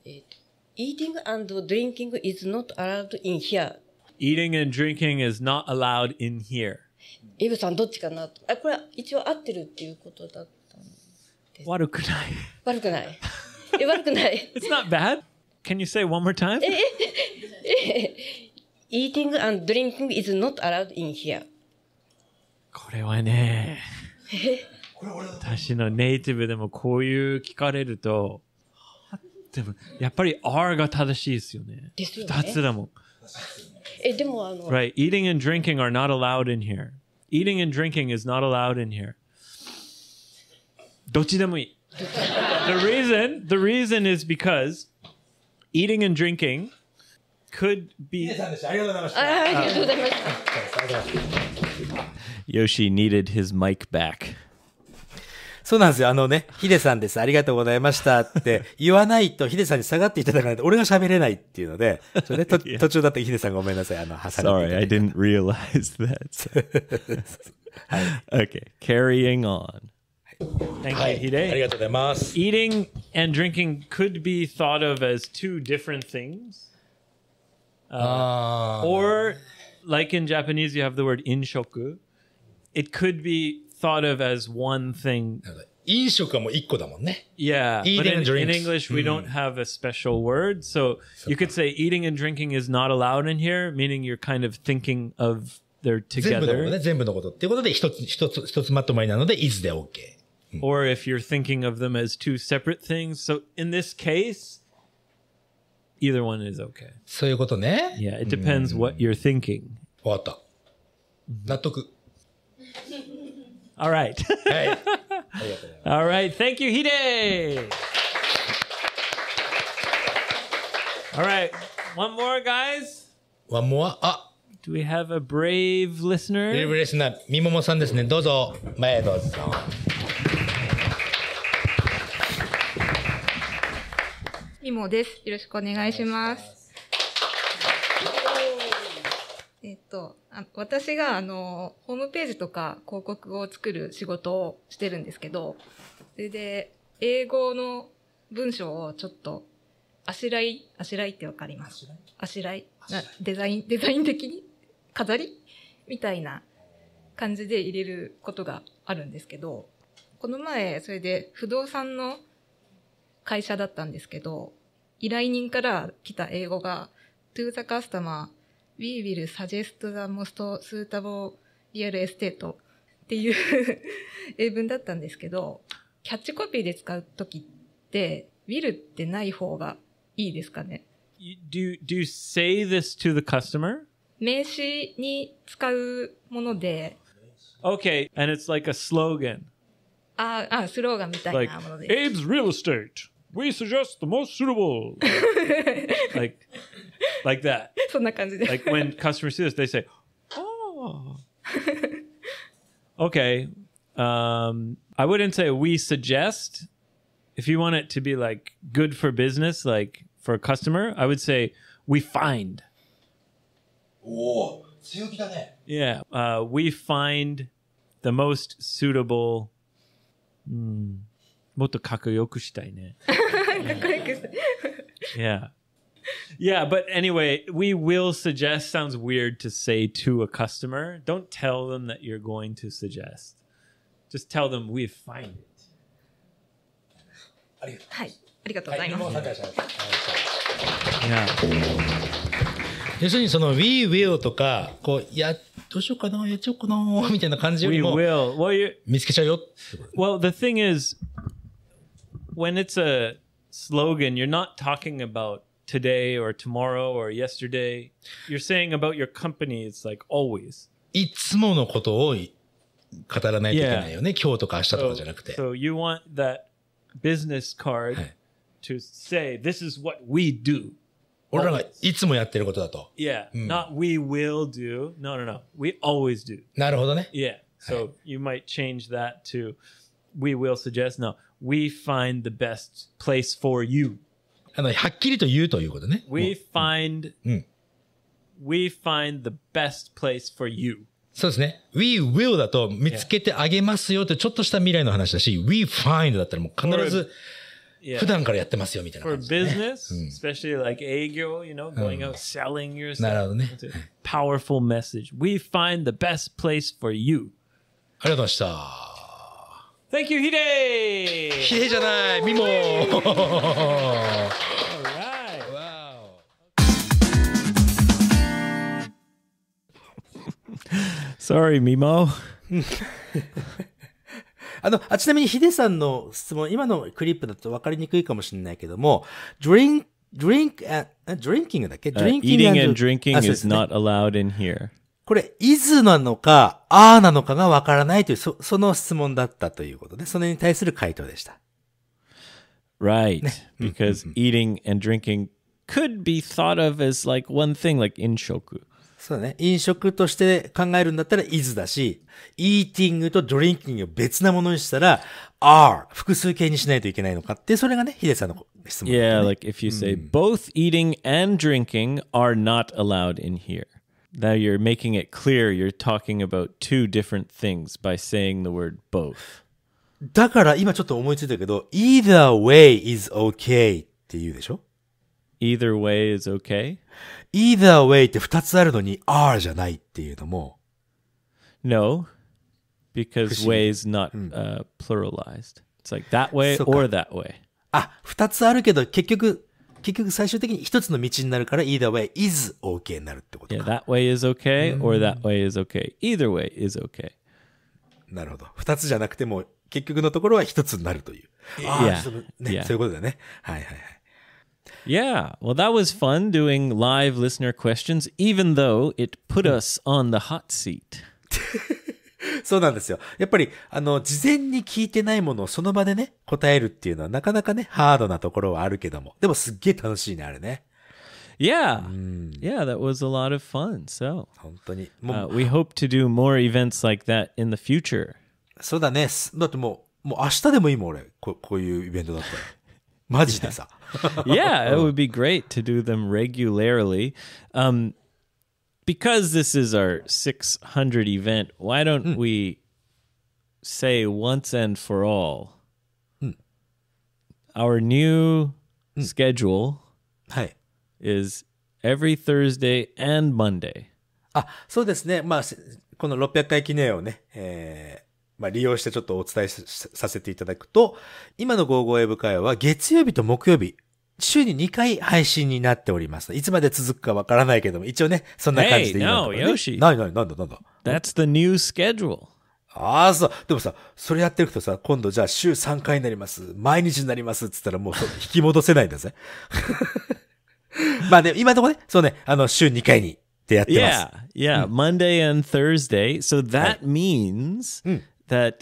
えっ、ー、と、eating and drinking is not allowed in here. eating and drinking is not allowed in here. イブさんどっちかなと。あ、これ一応合ってるっていうことだったんです悪くない。悪くない。え、悪くない。It's not bad. Can you say one more time? え、え、え、eating and drinking is not allowed in here. これはね。私のネイティブでもこういう聞かれると、でもやっぱり R Eating and drinking are not allowed in here. Eating and drinking is not allowed in here. どっちでもいい。the reason, the reason is because eating and drinking could be. ありがとうございました。ありがとうございました。Yoshi needed his mic back. そうなんですよ。あのね、ヒデさんです。ありがとうございましたって言わないと、ヒデさんに下がっていただかないと、俺が喋れないっていうので、それで、ね、途中だったヒデさんごめんなさい。あの、挟んで。Sorry, I didn't realize that. はい。Okay, carrying on. Thank you, Hide. ありがとうございます。Eating and drinking could be thought of as two different things. Uh, ah. or, like in Japanese, you have the word inshoku it could be thought of as one thing. in, In English, we don't hmm. have a special word. So you could say eating and drinking is not allowed in here, meaning you're kind of thinking of they're together. 全部のこと。っていうことで一つ、一つ、一つまとまりなので、is で Or if you're thinking of them as two separate things. So in this case, either one is okay. Yeah, It depends what you're thinking. わかった。納得。all right. All right. Thank you, Hide. All right. One more, guys. One more. Uh, do we have a brave listener? Brave listener. Mimomo san desu ne. Dozo. Mae dozo. Mimo desu. Yoroshiku onegai shimasu. えっと、あ私があのホームページとか広告を作る仕事をしてるんですけど、それで英語の文章をちょっとあしらい、あしらいってわかりますあしらいなデザイン、デザイン的に飾りみたいな感じで入れることがあるんですけど、この前、それで不動産の会社だったんですけど、依頼人から来た英語が to the customer We will suggest the most suitable real estate っていう英文だったんですけど、キャッチコピーで使うときって、will ってない方がいいですかね do, do you say this to the customer? 名詞に使うもので。Okay, and it's like a slogan. ああ、スローガンみたいなもので。Like, Abe's Real Estate. We suggest the most suitable. like, like that. そんな感じで。Like when customers see this, they say, "Oh, okay." Um, I wouldn't say we suggest. If you want it to be like good for business, like for a customer, I would say we find. yeah. uh, we find the most suitable. うん、もっとかっこよくしたいね。かっこよくしたい。Yeah. Hmm, yeah, but anyway, we will suggest. Sounds weird to say to a customer. Don't tell them that you're going to suggest. Just tell them we find it. Hi, Yeah. ありがとうございます。はい、ありがとうございます。はい、yeah. 要するにその We will とか、こう、や、どうしようかな、やっちゃおうかな、みたいな感じよりも、We will. Well, you... 見つけちゃうよ。Well, the thing is, when it's a slogan, you're not talking about today or tomorrow or yesterday. You're saying about your company, it's like always. いつものことを語らないといけないよね。今日とか明日とかじゃなくて。So, so you want that business card to say, this is what we do. Hmm. not we will do. No, no, no. We always do. なるほどね。Yeah. So you might change that to we will suggest. No. We find the best place for you. あの、はっきりと言うということね。We find, うん。we find the best place for you. そうですね。we will だと見つけてあげますよってちょっとした未来の話だし、we find だったらもう必ず普段からやってますよみたいな感じ、ね。For business,、especially like 営業、you know, going out selling yourself. なるほどね。Powerful message. We find the best place for you. ありがとうございました。Thank you, Hide! ヒデヒデじゃない、ミモ Sorry, Mimo. あの、あ、ちなみにヒデさんの質問、今のクリップだと分かりにくいかもしれないけども、drink, drink, uh, drinking だっけ、uh, ?drinking eating and drinking is not allowed in here. これ、is なのか、あーなのかが分からないという、そその質問だったということで、それに対する回答でした。Right. Because eating and drinking could be thought of as like one thing, like in shoku. そうだね。飲食として考えるんだったら is だし、eating と drinking を別なものにしたら are 複数形にしないといけないのかって、それがね、ヒデさんの質問、ね。Yeah, like if you say、うん、both eating and drinking are not allowed in here. Now you're making it clear you're talking about two different things by saying the word both. だから今ちょっと思いついたけど、either way is okay って言うでしょ ?either way is okay? either way って2つあるのに R じゃないっていうのも。No, because way is not、uh, pluralized. It's like that way or that way. あ、2つあるけど結局、結局最終的に1つの道になるから either way is okay になるってことか。Yeah, that way is okay or that way is okay. Either way is okay. なるほど。2つじゃなくても結局のところは1つになるという。ああ、ね、そういうことだね。はいはいはい。Yeah. Well, that was fun doing live listener questions, even though it put us on the hot seat. そうなんですよ。やっぱり、あの、事前に聞いてないものをその場でね、答えるっていうのはなかなかね、ハードなところはあるけども。でもすっげえ楽しいね、あれね。Yeah. Mm. Yeah, that was a lot of fun. So, uh, we hope to do more events like that in the future. そうだね。だってもう、もう明日でもいいもん、俺。ここういうイベントだったら。マジでさ。yeah, it would be great to do them regularly. Um, because this is our 600 event, why don't mm. we say once and for all mm. our new mm. schedule is every Thursday and Monday. あ、そうですね。まあ、この600回記念をね、えー、まあ、利用してちょっとお伝えさせていただくと、今のゴーゴーエブ会は月曜日と木曜日、ah, 週に2回配信になっております。いつまで続くかわからないけども、一応ね、そんな感じで今のところ、ね。Hey, no, Yoshi. ないない、なんだなんだ。That's the new schedule. ああ、そう。でもさ、それやっていくとさ、今度じゃあ週3回になります。毎日になります。つったらもう引き戻せないんだぜ。まあね、今のところね、そうね、あの、週2回にってやってます。Yeah, yeah,、Monday and Thursday. So that means、that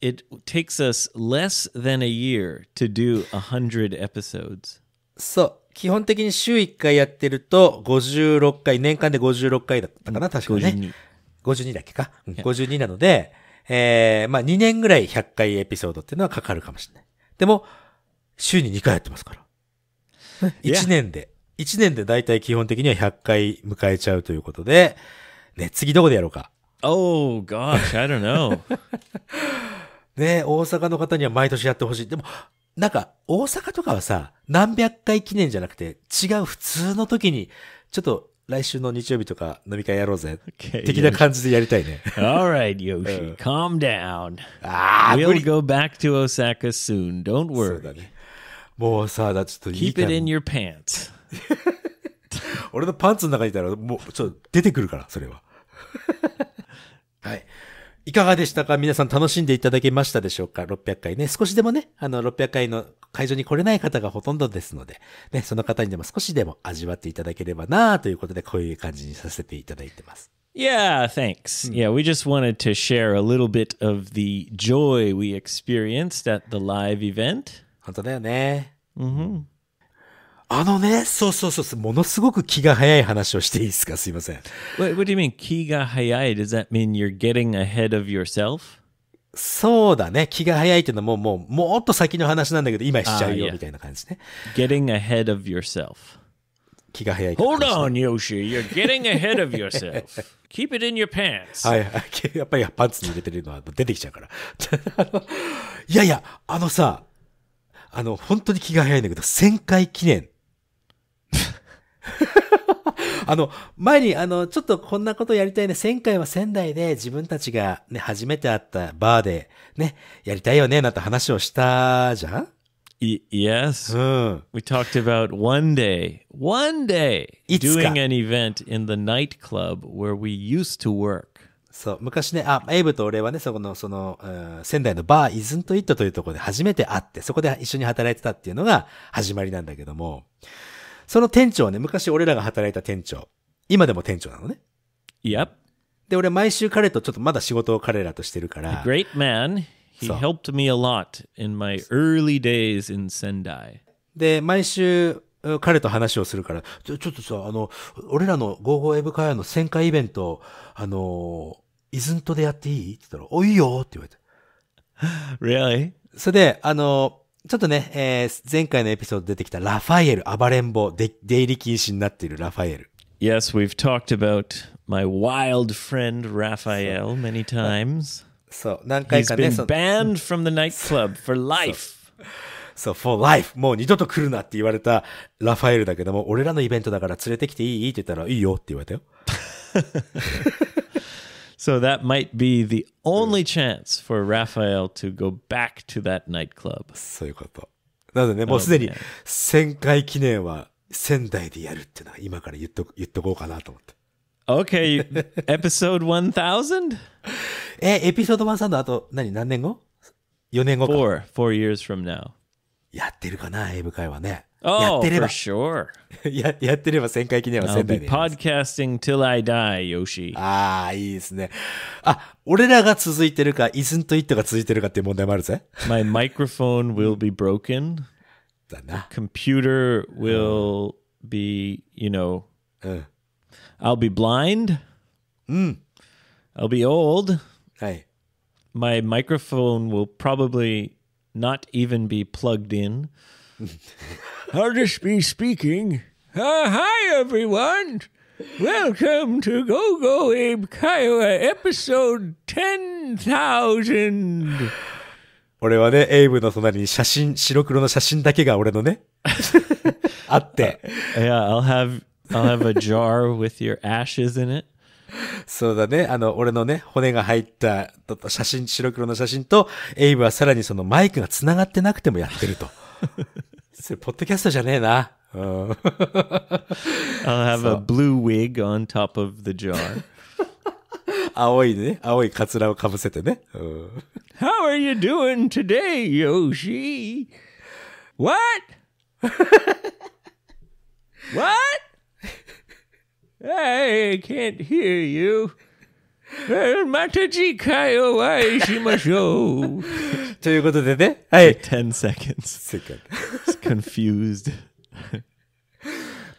it takes us less than a year to do a hundred episodes. そう。基本的に週1回やってると、56回、年間で56回だったかな、確かにね。52。52だっけか。うん、52なので、えー、まあ2年ぐらい100回エピソードっていうのはかかるかもしれない。でも、週に2回やってますから。1年で。1年で大体基本的には100回迎えちゃうということで、ね、次どこでやろうか。Oh gosh, I don't know. ね、大阪の方には毎年やってほしい。でも、なんか、大阪とかはさ、何百回記念じゃなくて、違う普通の時に、ちょっと来週の日曜日とか飲み会やろうぜ。的な感じでやりたいね。Alright, Yoshi, calm down. we We'll go back to Osaka soon, don't worry. もうさ、だちょっといい Keep it in your pants. 俺のパンツの中にいたら、もう、ちょっと出てくるから、それは。はい。いかがでしたか皆さん楽しんでいただけましたでしょうか ?600 回ね。少しでもね、あの、600回の会場に来れない方がほとんどですので、ね、その方にでも少しでも味わっていただければなあということで、こういう感じにさせていただいてます。Yeah, thanks. Yeah, we just wanted to share a little bit of the joy we experienced at the live event. 本当だよね。Mm-hmm. あのね、そうそうそう、ものすごく気が早い話をしていいですかすいません。What, what do you mean? 気が早い Does that mean you're getting ahead of yourself? そうだね。気が早いっていうのはもう、もう、もっと先の話なんだけど、今しちゃうよ、みたいな感じね。Uh, yeah. Getting ahead of yourself. 気が早い、ね。Hold on, Yoshi. You're getting ahead of yourself. Keep it in your pants. はい、やっぱりパンツに入れてるのは出てきちゃうから。いやいや、あのさ、あの、本当に気が早いんだけど、1000回記念。あの、前に、あの、ちょっとこんなことやりたいね。前回は仙台で自分たちがね、初めて会ったバーで、ね、やりたいよね、なんて話をしたじゃん Y- e s Uh. We talked about one day, one day doing an event in the nightclub where we used to work. そう、昔ね、あ、エイブと俺はね、そこの、その、仙台のバーイズントイットというところで初めて会って、そこで一緒に働いてたっていうのが始まりなんだけども、その店長はね、昔俺らが働いた店長。今でも店長なのね。Yep. で、俺毎週彼とちょっとまだ仕事を彼らとしてるから。A、great man. He helped me a lot in my early days in Sendai. で、毎週彼と話をするから、ちょちょっとさ、あの、俺らの GoGo エブカヤの旋回イベント、あの、イズントでやっていいって言ったら、お、いいよって言われて。Really? それで、あの、ちょっとね、えー、前回のエピソード出てきたラファエル、暴れん坊、出入り禁止になっているラファエル。Yes, we've talked about my wild friend Raphael many times. そう、何回かね。He's been banned from the nightclub for life. そう、for life. もう二度と来るなって言われたラファエルだけども、俺らのイベントだから連れてきていいって言ったら、いいよって言われたよ。So that might be the only mm. chance for Raphael to go back to that nightclub. そういうこと。なのでね、もうすでに Okay. 1000回記念は仙台でやるっていうのは今から言っと、言っとこうかなと思って。Okay, you- episode 1000? え、エピソード1さんのあと何何年後 ?4 年後か。Four, four years from now. やってるかな、英語会話ね。Oh, for sure. I'll be 台でやります。podcasting till I die, Yoshi. ああ、いいですね。あ、俺らが続いてるか、isn't it が続いてるかっていう問題もあるぜ。My microphone will be broken. だな。Computer ah. will be, you know, うん。I'll ah. be blind. Hmm. I'll be old. はい。My microphone will probably not even be plugged in. I'll just be speaking. Uh, hi, everyone. Welcome to Go Go Abe Kiowa episode 10,000. 俺はね、エイブの隣に写真、白黒の写真だけが俺のね、あって。Yeah, I'll have, I'll have a jar with your ashes in it. そうだね。あの、俺のね、骨が入った写真、白黒の写真と、エイブはさらにそのマイクが繋がってなくてもやってると。それ、ポッドキャストじゃねえな。Uh, I'll have a blue wig on top of the jar. 青いね、青いカツラをかぶせてね。How are you doing today, Yoshi? What? What? I can't hear you. また次回お会いしましょう。ということでね。はい。10 seconds. s confused.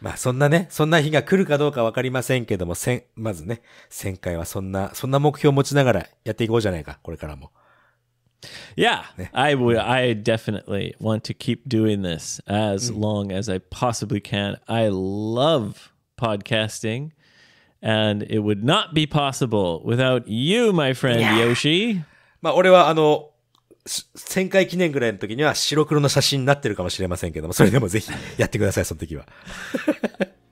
まあそんなね、そんな日が来るかどうかわかりませんけども、せん、まずね、先回はそんな、そんな目標を持ちながらやっていこうじゃないか、これからも。Yeah, I would. I definitely want to keep doing this as long as I possibly can. I love podcasting. And it would not be possible without you, my friend Yoshi. まあ、俺はあの、1000回記念ぐらいの時には白黒の写真になってるかもしれませんけども、それでもぜひやってください、その時は。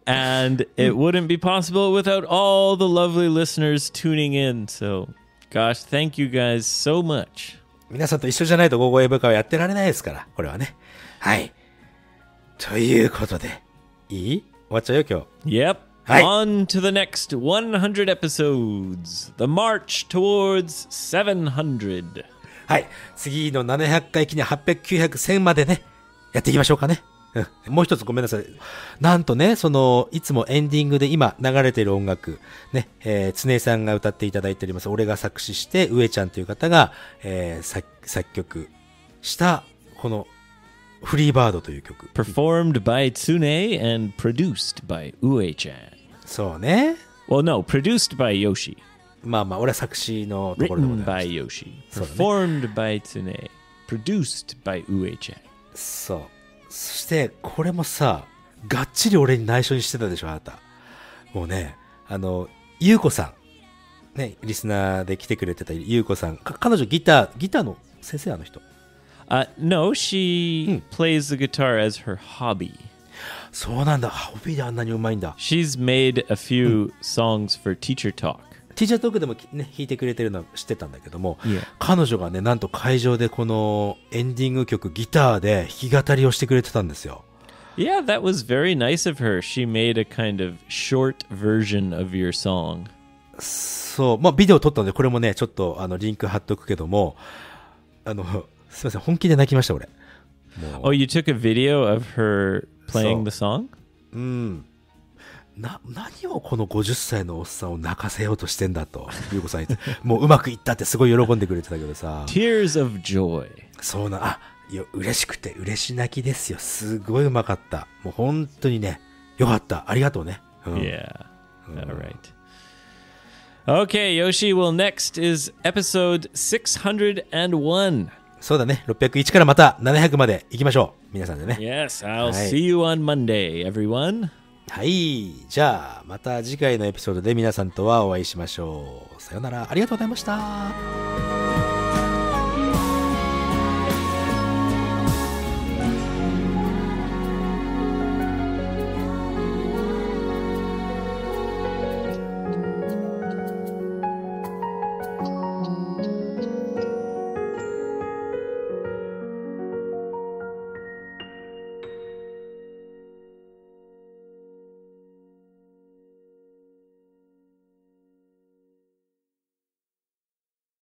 and it wouldn't be possible without all the lovely listeners tuning in. So, gosh, thank you guys so much. 皆さんと一緒じゃないと午後エブカはやってられないですから、これはね。はい。ということで、いい終わっちゃうよ、今日。Yep. はい、On to the next 100 episodes. The march towards 700. はい。次の700回記念800、900、1000までね、やっていきましょうかね。もう一つごめんなさい。なんとね、その、いつもエンディングで今流れている音楽、ね、えー、つねさんが歌っていただいております。俺が作詞して、上ちゃんという方が、えー、作作曲した、この、フリーバードという曲。Performed by Tsune and produced by Ue ちゃん。そうね。Well, no, produced by Yoshi. まあまあ、俺は作詞のところでご Written ざ by い Yoshi. そうだね Performed by Tsune. Produced by Uechan. ます。そう。そして、これもさ、がっちり俺に内緒にしてたでしょ、あなた。もうね、あの、ゆうこさん。ね、リスナーで来てくれてたゆうこさん。か彼女ギター、ギターの先生あの人。Uh, no, she plays the guitar as her hobby. そうなんだ。ハーであんなにうまいんだ。She's made a few songs for teacher talk. ティーチャートークでも、ね、弾いてくれてるのは知ってたんだけども、彼女がね、なんと会場でこのエンディング曲ギターで弾き語りをしてくれてたんですよ。Yeah, that was very nice of her. She made a kind of short version of your song. そう、まあビデオ撮ったんで、これもね、ちょっとあのリンク貼っとくけども、あの、すみません、本気で泣きました、俺。Oh, you took a video of her playing the song? うん。な、何をこの50歳のおっさんを泣かせようとしてんだと、ゆうこさん言って、もううまくいったってすごい喜んでくれてたけどさ。Tears of joy. そうな、あ、よ嬉しくて嬉し泣きですよ。すごいうまかった。もう本当にね、よかった。ありがとうね。うん、yeah. Alright. Okay, Yoshi. Well, next is episode 601. そうだね。601からまた700まで行きましょう。皆さんでね。Yes, I'll see you on Monday, everyone. はい。じゃあ、また次回のエピソードで皆さんとはお会いしましょう。さよなら。ありがとうございました。